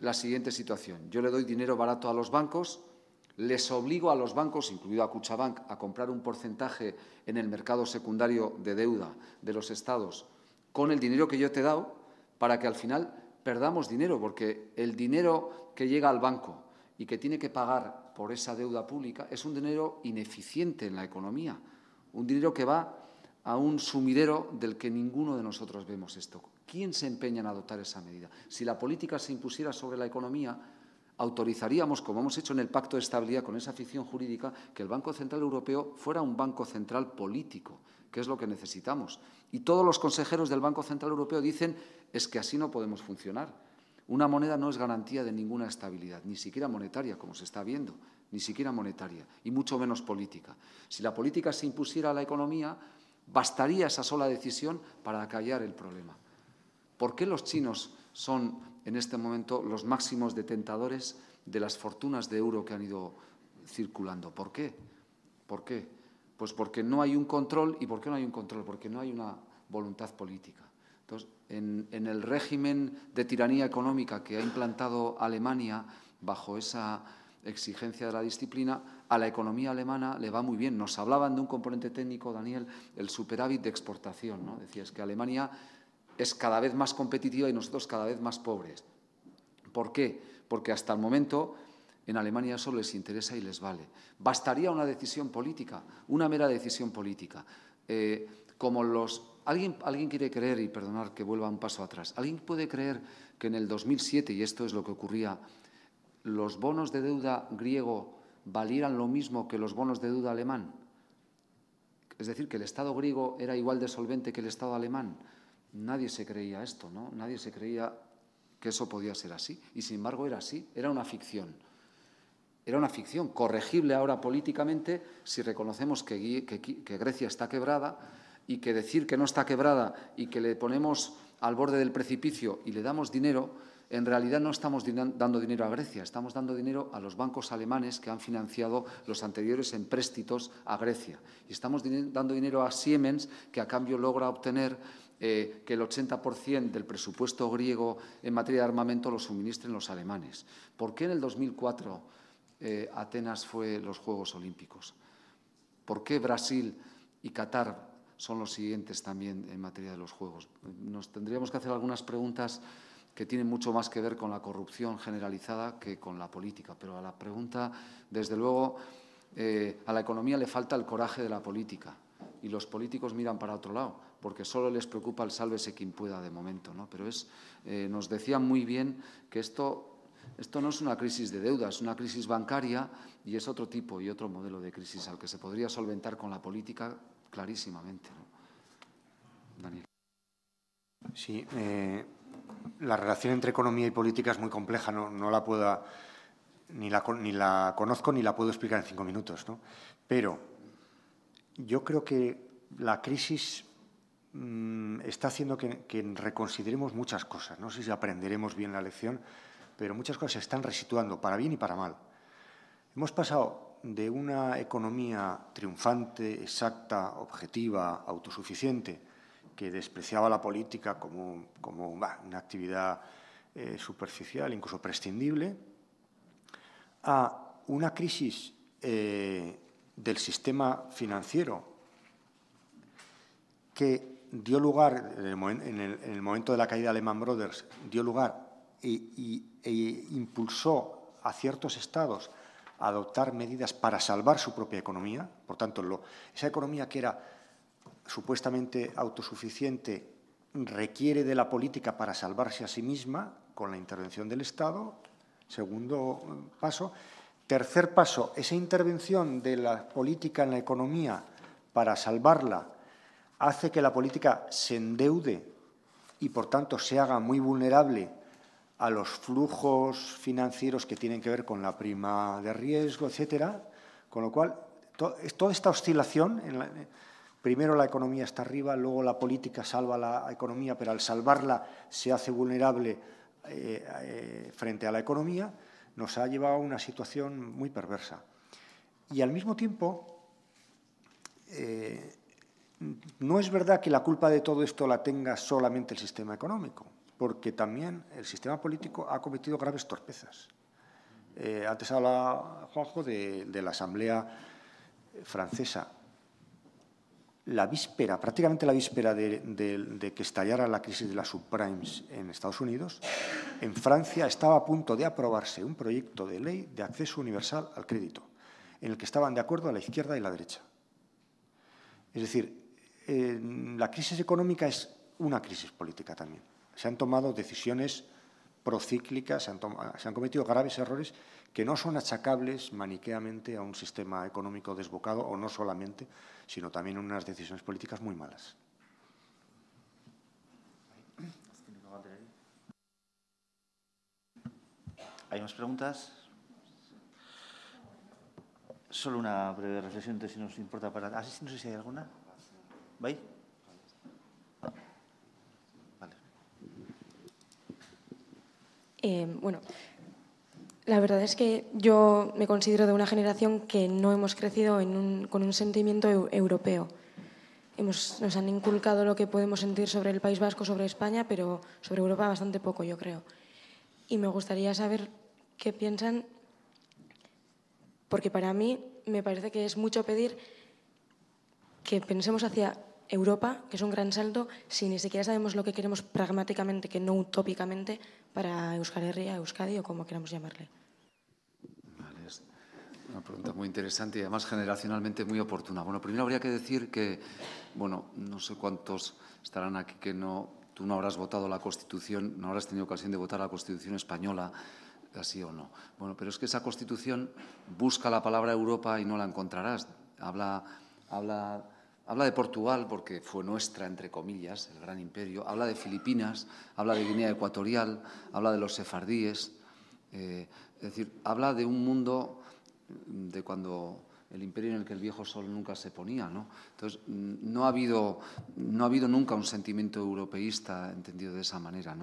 S1: la siguiente situación. Yo le doy dinero barato a los bancos, les obligo a los bancos, incluido a Cuchabank, a comprar un porcentaje en el mercado secundario de deuda de los estados con el dinero que yo te he dado para que al final perdamos dinero, porque el dinero que llega al banco y que tiene que pagar por esa deuda pública es un dinero ineficiente en la economía, un dinero que va a un sumidero del que ninguno de nosotros vemos esto. ¿Quién se empeña en adoptar esa medida? Si la política se impusiera sobre la economía, autorizaríamos, como hemos hecho en el Pacto de Estabilidad con esa ficción jurídica, que el Banco Central Europeo fuera un banco central político, que es lo que necesitamos. Y todos los consejeros del Banco Central Europeo dicen es que así no podemos funcionar. Una moneda no es garantía de ninguna estabilidad, ni siquiera monetaria, como se está viendo, ni siquiera monetaria, y mucho menos política. Si la política se impusiera a la economía, bastaría esa sola decisión para acallar el problema. ¿Por qué los chinos son en este momento los máximos detentadores de las fortunas de euro que han ido circulando? ¿Por qué? ¿Por qué? Pues porque no hay un control. ¿Y por qué no hay un control? Porque no hay una voluntad política. Entonces, en, el régimen de tiranía económica que ha implantado Alemania bajo esa exigencia de la disciplina, a la economía alemana le va muy bien. Nos hablaban de un componente técnico, Daniel, el superávit de exportación. ¿no? Decías que Alemania es cada vez más competitiva y nosotros cada vez más pobres. ¿Por qué? Porque hasta el momento en Alemania eso les interesa y les vale. Bastaría una decisión política, una mera decisión política. Eh, como los ¿Alguien, quiere creer, y perdonar que vuelva un paso atrás, ¿alguien puede creer que en el 2007, y esto es lo que ocurría, los bonos de deuda griego valieran lo mismo que los bonos de deuda alemán? Es decir, que el Estado griego era igual de solvente que el Estado alemán. Nadie se creía esto, ¿no? Nadie se creía que eso podía ser así. Y sin embargo era así, era una ficción. Era una ficción corregible ahora políticamente si reconocemos que Grecia está quebrada y que decir que no está quebrada y que le ponemos al borde del precipicio y le damos dinero, en realidad no estamos dando dinero a Grecia, estamos dando dinero a los bancos alemanes que han financiado los anteriores empréstitos a Grecia. Y estamos dando dinero a Siemens, que a cambio logra obtener eh, que el 80% del presupuesto griego en materia de armamento lo suministren los alemanes. ¿Por qué en el 2004 eh, Atenas fue los Juegos Olímpicos? ¿Por qué Brasil y Qatar son los siguientes también en materia de los juegos. Nos tendríamos que hacer algunas preguntas que tienen mucho más que ver con la corrupción generalizada que con la política. Pero a la pregunta, desde luego, eh, a la economía le falta el coraje de la política y los políticos miran para otro lado, porque solo les preocupa el sálvese quien pueda de momento. ¿no? Pero es, eh, nos decían muy bien que esto, esto no es una crisis de deuda, es una crisis bancaria y es otro tipo y otro modelo de crisis al que se podría solventar con la política clarísimamente. Daniel. Sí, eh,
S2: la relación entre economía y política es muy compleja, no, no la puedo, ni la, conozco ni la puedo explicar en cinco minutos. Pero yo creo que la crisis mm, está haciendo que, que, reconsideremos muchas cosas. No sé si aprenderemos bien la lección, pero muchas cosas se están resituando, para bien y para mal. Hemos pasado de una economía triunfante, exacta, objetiva, autosuficiente, que despreciaba la política como, una actividad eh, superficial, incluso prescindible, a una crisis eh, del sistema financiero que dio lugar, en el, momento de la caída de Lehman Brothers, dio lugar e impulsó a ciertos estados adoptar medidas para salvar su propia economía. Por tanto, esa economía que era supuestamente autosuficiente requiere de la política para salvarse a sí misma con la intervención del Estado. Segundo eh, paso. Tercer paso, esa intervención de la política en la economía para salvarla hace que la política se endeude y, por tanto, se haga muy vulnerable a los flujos financieros que tienen que ver con la prima de riesgo, etcétera. Con lo cual, toda esta oscilación, primero la economía está arriba, luego la política salva la economía, pero al salvarla se hace vulnerable eh, eh, frente a la economía, nos ha llevado a una situación muy perversa. Y al mismo tiempo, eh, no es verdad que la culpa de todo esto la tenga solamente el sistema económico porque también el sistema político ha cometido graves torpezas. Eh, antes hablaba Juanjo de, la Asamblea francesa. La víspera, prácticamente la víspera de, que estallara la crisis de las subprimes en Estados Unidos, en Francia estaba a punto de aprobarse un proyecto de ley de acceso universal al crédito, en el que estaban de acuerdo la izquierda y la derecha. Es decir, eh, la crisis económica es una crisis política también. Se han tomado decisiones procíclicas, se han, cometido graves errores que no son achacables maniqueamente a un sistema económico desbocado, o no solamente, sino también unas decisiones políticas muy malas.
S3: ¿Hay más preguntas? Solo una breve reflexión, si nos importa para... Ah, no sé si hay alguna. ¿Vais? Em, bueno, la verdad es que yo me considero de una generación que no hemos crecido con un sentimiento europeo. nos han inculcado lo que podemos sentir sobre el País Vasco, sobre España, pero sobre Europa bastante poco, yo creo. Y me gustaría saber qué piensan, porque para mí me parece que es mucho pedir que pensemos hacia Europa, que es un gran salto, si ni siquiera sabemos lo que queremos pragmáticamente, que no utópicamente, para Euskal Euskadi o como queramos llamarle.
S4: Vale, es
S1: una pregunta muy interesante y además generacionalmente muy oportuna. Bueno, primero habría que decir que, bueno, no sé cuántos estarán aquí que no, tú no habrás votado la Constitución, no habrás tenido ocasión de votar la Constitución española, así o no. Bueno, pero es que esa Constitución busca la palabra Europa y no la encontrarás. Habla, habla Habla de Portugal porque fue nuestra, entre comillas, el gran imperio. Habla de Filipinas, habla de Guinea Ecuatorial, habla de los sefardíes. Eh, es decir, habla de un mundo mm, de cuando el imperio en el que el viejo sol nunca se ponía. ¿no? Entonces, mm, no ha, habido, nunca un sentimiento europeísta entendido de esa manera.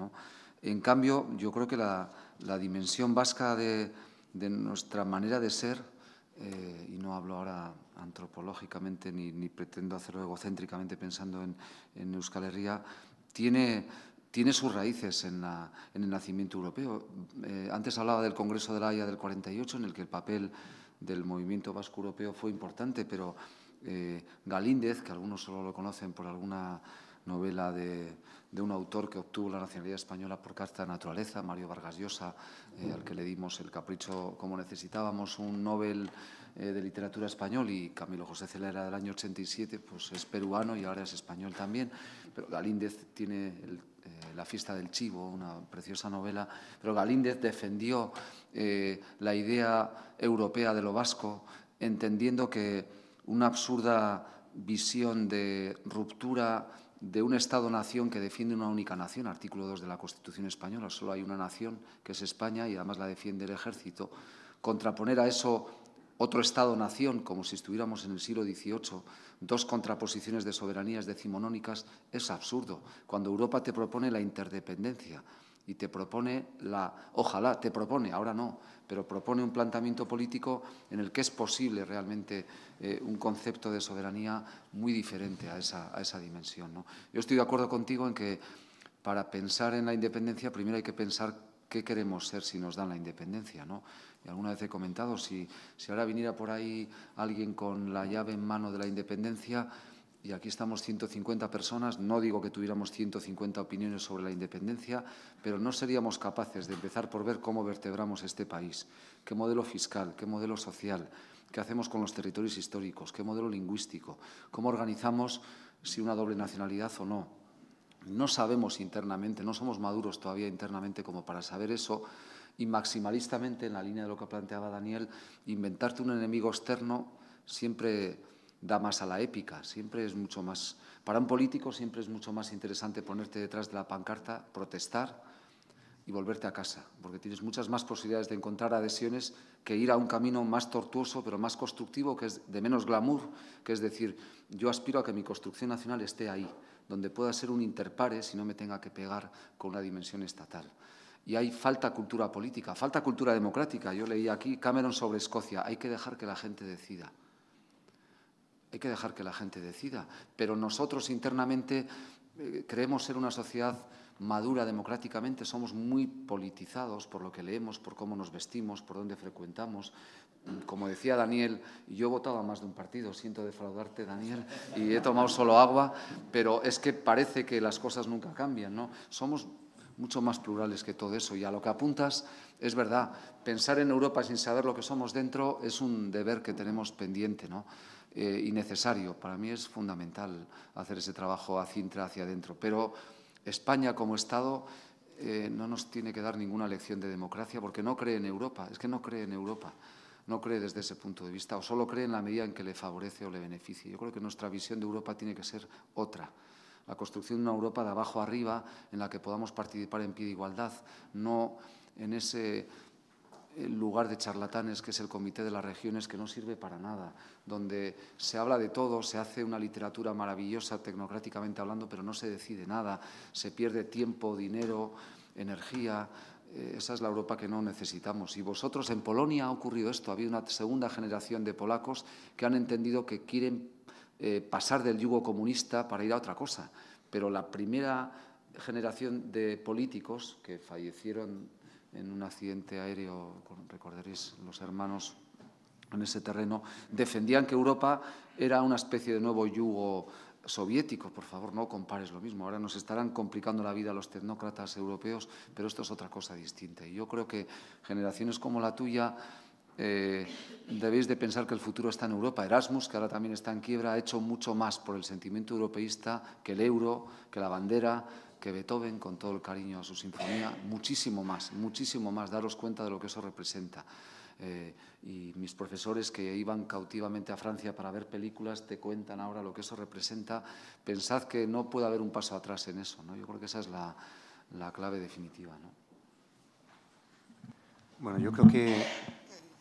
S1: En cambio, yo creo que la, dimensión vasca de nuestra manera de ser eh, y no hablo ahora antropológicamente ni, ni pretendo hacerlo egocéntricamente pensando en, en Euskal Herria, tiene, tiene sus raíces en, la, en el nacimiento europeo. Eh, antes hablaba del Congreso de la Haya del 48, en el que el papel del movimiento vasco europeo fue importante, pero eh, Galíndez, que algunos solo lo conocen por alguna novela de, de un autor que obtuvo la nacionalidad española por carta de naturaleza, Mario Vargas Llosa, eh, al que le dimos el capricho como necesitábamos, un Nobel eh, de literatura español y Camilo José Celera del año 87, pues es peruano y ahora es español también. Pero Galíndez tiene eh, La fiesta del chivo, una preciosa novela, pero Galíndez defendió la idea europea de lo vasco, entendiendo que una absurda visión de ruptura de un Estado-nación que defiende una única nación, artículo 2 de la Constitución española, solo hay una nación que es España y además la defiende el ejército, contraponer a eso otro Estado-nación, como si estuviéramos en el siglo XVIII, dos contraposiciones de soberanías decimonónicas, es absurdo, cuando Europa te propone la interdependencia y te propone la, ojalá te propone, ahora no, pero propone un planteamiento político en el que es posible realmente eh, un concepto de soberanía muy diferente a esa, a esa dimensión. Yo estoy de acuerdo contigo en que para pensar en la independencia primero hay que pensar qué queremos ser si nos dan la independencia. Y alguna vez he comentado, si, si ahora viniera por ahí alguien con la llave en mano de la independencia, y aquí estamos 150 personas, no digo que tuviéramos 150 opiniones sobre la independencia, pero no seríamos capaces de empezar por ver cómo vertebramos este país, qué modelo fiscal, qué modelo social, qué hacemos con los territorios históricos, qué modelo lingüístico, cómo organizamos si una doble nacionalidad o no. No sabemos internamente, no somos maduros todavía internamente como para saber eso y maximalistamente, en la línea de lo que planteaba Daniel, inventarte un enemigo externo siempre da más a la épica. Siempre es mucho más, para un político siempre es mucho más interesante ponerte detrás de la pancarta, protestar y volverte a casa, porque tienes muchas más posibilidades de encontrar adhesiones que ir a un camino más tortuoso, pero más constructivo, que es de menos glamour, que es decir, yo aspiro a que mi construcción nacional esté ahí, donde pueda ser un interpare, si no me tenga que pegar con una dimensión estatal. Y hay falta cultura política, falta cultura democrática. Yo leí aquí Cameron sobre Escocia, hay que dejar que la gente decida. Hay que dejar que la gente decida. Pero nosotros internamente eh, creemos ser una sociedad madura democráticamente, somos muy politizados por lo que leemos, por cómo nos vestimos, por dónde frecuentamos. Como decía Daniel, yo he votado a más de un partido, siento defraudarte, Daniel, y he tomado solo agua, pero es que parece que las cosas nunca cambian, ¿no? Somos mucho más plurales que todo eso. Y a lo que apuntas, es verdad, pensar en Europa sin saber lo que somos dentro es un deber que tenemos pendiente, ¿no? eh, y necesario. Para mí es fundamental hacer ese trabajo a cintra hacia adentro. Pero España como Estado eh, no nos tiene que dar ninguna lección de democracia porque no cree en Europa. Es que no cree en Europa. No cree desde ese punto de vista o solo cree en la medida en que le favorece o le beneficie. Yo creo que nuestra visión de Europa tiene que ser otra la construcción de una Europa de abajo arriba en la que podamos participar en pie de igualdad, no en ese el lugar de charlatanes, que es el Comité de las Regiones, que no sirve para nada, donde se habla de todo, se hace una literatura maravillosa tecnocráticamente hablando, pero no se decide nada, se pierde tiempo, dinero, energía. Eh, esa es la Europa que no necesitamos. Y vosotros, en Polonia ha ocurrido esto, ha habido una segunda generación de polacos que han entendido que quieren eh, pasar del yugo comunista para ir a otra cosa. Pero la primera generación de políticos que fallecieron en un accidente aéreo, recordaréis los hermanos en ese terreno, defendían que Europa era una especie de nuevo yugo soviético. Por favor, no compares lo mismo. Ahora nos estarán complicando la vida los tecnócratas europeos, pero esto es otra cosa distinta. Y yo creo que generaciones como la tuya eh, debéis de pensar que el futuro está en Europa. Erasmus, que ahora también está en quiebra, ha hecho mucho más por el sentimiento europeísta que el euro, que la bandera, que Beethoven, con todo el cariño a su sinfonía, muchísimo más, muchísimo más, daros cuenta de lo que eso representa. Eh, y mis profesores que iban cautivamente a Francia para ver películas te cuentan ahora lo que eso representa. Pensad que no puede haber un paso atrás en eso, ¿no? Yo creo que esa es la, clave definitiva, Bueno, yo creo que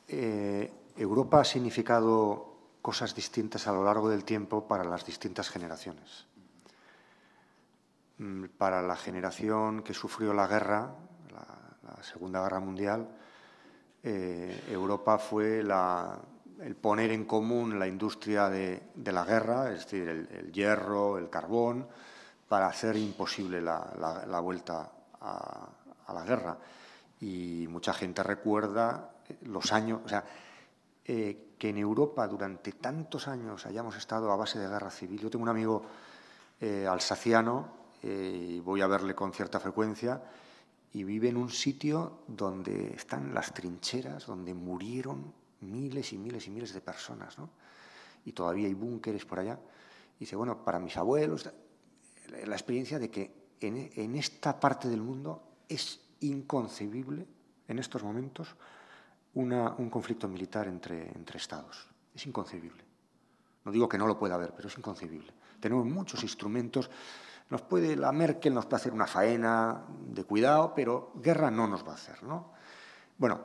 S1: eh,
S2: Europa ha significado cosas distintas a lo largo del tiempo para las distintas generaciones. Mm, para la generación que sufrió la guerra, la, Segunda Guerra Mundial, eh, Europa fue el poner en común la industria de, la guerra, es decir, el, hierro, el carbón, para hacer imposible la, vuelta a, la guerra. Y mucha gente recuerda eh, los años, o sea, eh, que en Europa durante tantos años hayamos estado a base de guerra civil. Yo tengo un amigo alsaciano eh, voy a verle con cierta frecuencia, y vive en un sitio donde están las trincheras, donde murieron miles y miles y miles de personas, ¿no? y todavía hay búnkeres por allá. Y dice, bueno, para mis abuelos, la experiencia de que en, esta parte del mundo es inconcebible, en estos momentos, una, un conflicto militar entre, entre estados. Es inconcebible. No digo que no lo pueda haber, pero es inconcebible. Tenemos muchos instrumentos nos puede, la Merkel nos puede hacer una faena de cuidado, pero guerra no nos va a hacer. Bueno,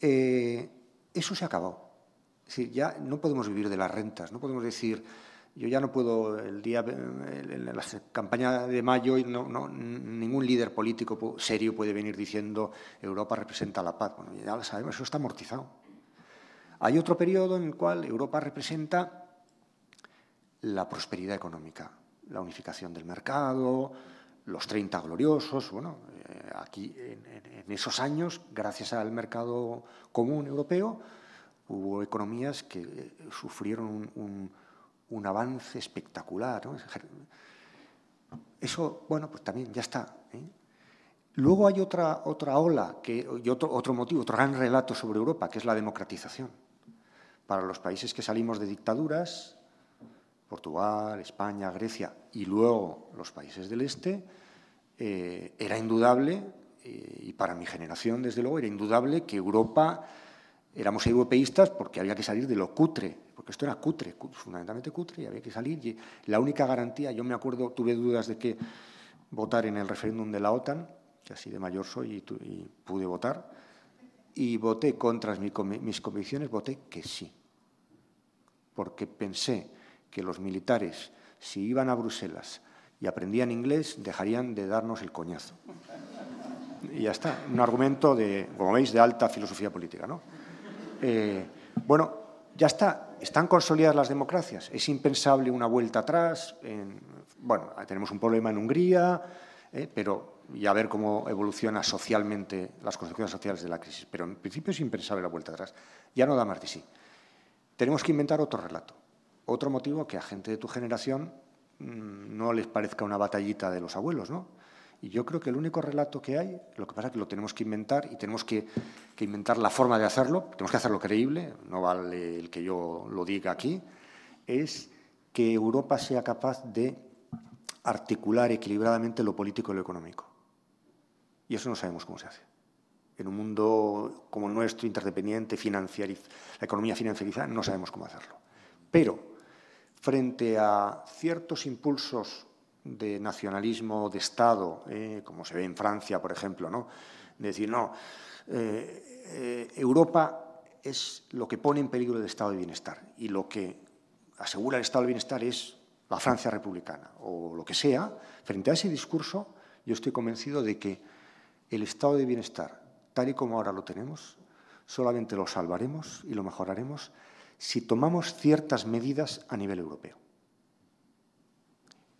S2: eh, eso se acabó. Es decir, ya no podemos vivir de las rentas, no podemos decir, yo ya no puedo, el día, en la campaña de mayo, ningún líder político serio puede venir diciendo Europa representa la paz. Bueno, ya lo sabemos, eso está amortizado. Hay otro periodo en el cual Europa representa la prosperidad económica, la unificación del mercado, los 30 gloriosos, bueno, eh, aquí en, esos años, gracias al mercado común europeo, hubo economías que eh, sufrieron un, avance espectacular. Eso, bueno, pues también ya está. ¿eh? Luego hay otra, otra ola que, y otro, otro motivo, otro gran relato sobre Europa, que es la democratización. Para los países que salimos de dictaduras, Portugal, España, Grecia y luego los países del este, eh, era indudable, eh, y para mi generación desde luego, era indudable que Europa, éramos europeístas porque había que salir de lo cutre, porque esto era cutre, fundamentalmente cutre, y había que salir. Y la única garantía, yo me acuerdo, tuve dudas de que votar en el referéndum de la OTAN, que así de mayor soy y, y pude votar, y voté contra mis convicciones, voté que sí, porque pensé que los militares, si iban a Bruselas y aprendían inglés, dejarían de darnos el coñazo. Y ya está, un argumento de, como veis, de alta filosofía política. ¿no? Eh, bueno, ya está, están consolidadas las democracias. Es impensable una vuelta atrás. bueno, tenemos un problema en Hungría, eh, pero y a ver cómo evoluciona socialmente las consecuencias sociales de la crisis. Pero en principio es impensable la vuelta atrás. Ya no da más de sí. Tenemos que inventar otro relato otro motivo que a gente de tu generación mm, no les parezca una batallita de los abuelos, ¿no? Y yo creo que el único relato que hay, lo que pasa es que lo tenemos que inventar y tenemos que, inventar la forma de hacerlo, tenemos que hacerlo creíble, no vale el que yo lo diga aquí, es que Europa sea capaz de articular equilibradamente lo político y lo económico. Y eso no sabemos cómo se hace. En un mundo como el nuestro, interdependiente, financiar, la economía financiarizada, no sabemos cómo hacerlo. Pero frente a ciertos impulsos de nacionalismo de Estado, eh, como se ve en Francia, por ejemplo, de decir, no, eh, eh, Europa es lo que pone en peligro el Estado de Bienestar y lo que asegura el Estado de Bienestar es la Francia republicana o lo que sea, frente a ese discurso yo estoy convencido de que el Estado de Bienestar, tal y como ahora lo tenemos, solamente lo salvaremos y lo mejoraremos si tomamos ciertas medidas a nivel europeo.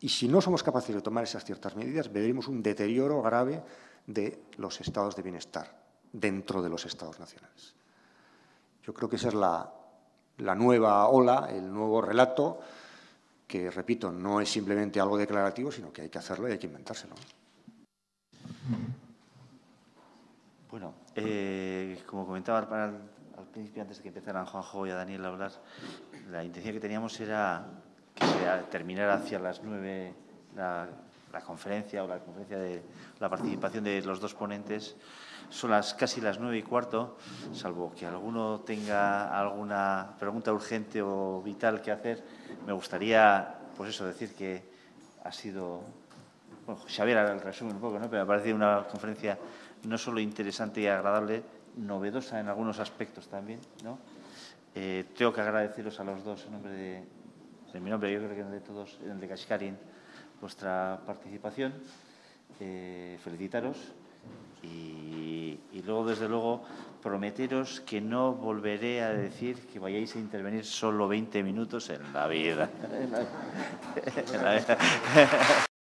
S2: Y si no somos capaces de tomar esas ciertas medidas, veremos un deterioro grave de los estados de bienestar dentro de los estados nacionales. Yo creo que esa es la, nueva ola, el nuevo relato, que, repito, no es simplemente algo declarativo, sino que hay que hacerlo y hay que inventárselo.
S3: Bueno, eh, como comentaba para antes de que empezaran Juanjo y a Daniel a hablar, la intención que teníamos era que terminara hacia las nueve la, conferencia o la conferencia de la participación de los dos ponentes. Son las casi las nueve y cuarto, salvo que alguno tenga alguna pregunta urgente o vital que hacer. Me gustaría, pues eso, decir que ha sido bueno, Xavier el resumen un poco, ¿no? pero me parecido una conferencia no solo interesante y agradable, novedosa en algunos aspectos también. ¿no? Eh, tengo que agradeceros a los dos en nombre de, mi nombre, yo creo que en de todos, en el de Kashkarin, vuestra participación. Eh, felicitaros y, luego, desde luego, prometeros que no volveré a decir que vayáis a intervenir solo 20 minutos en la vida.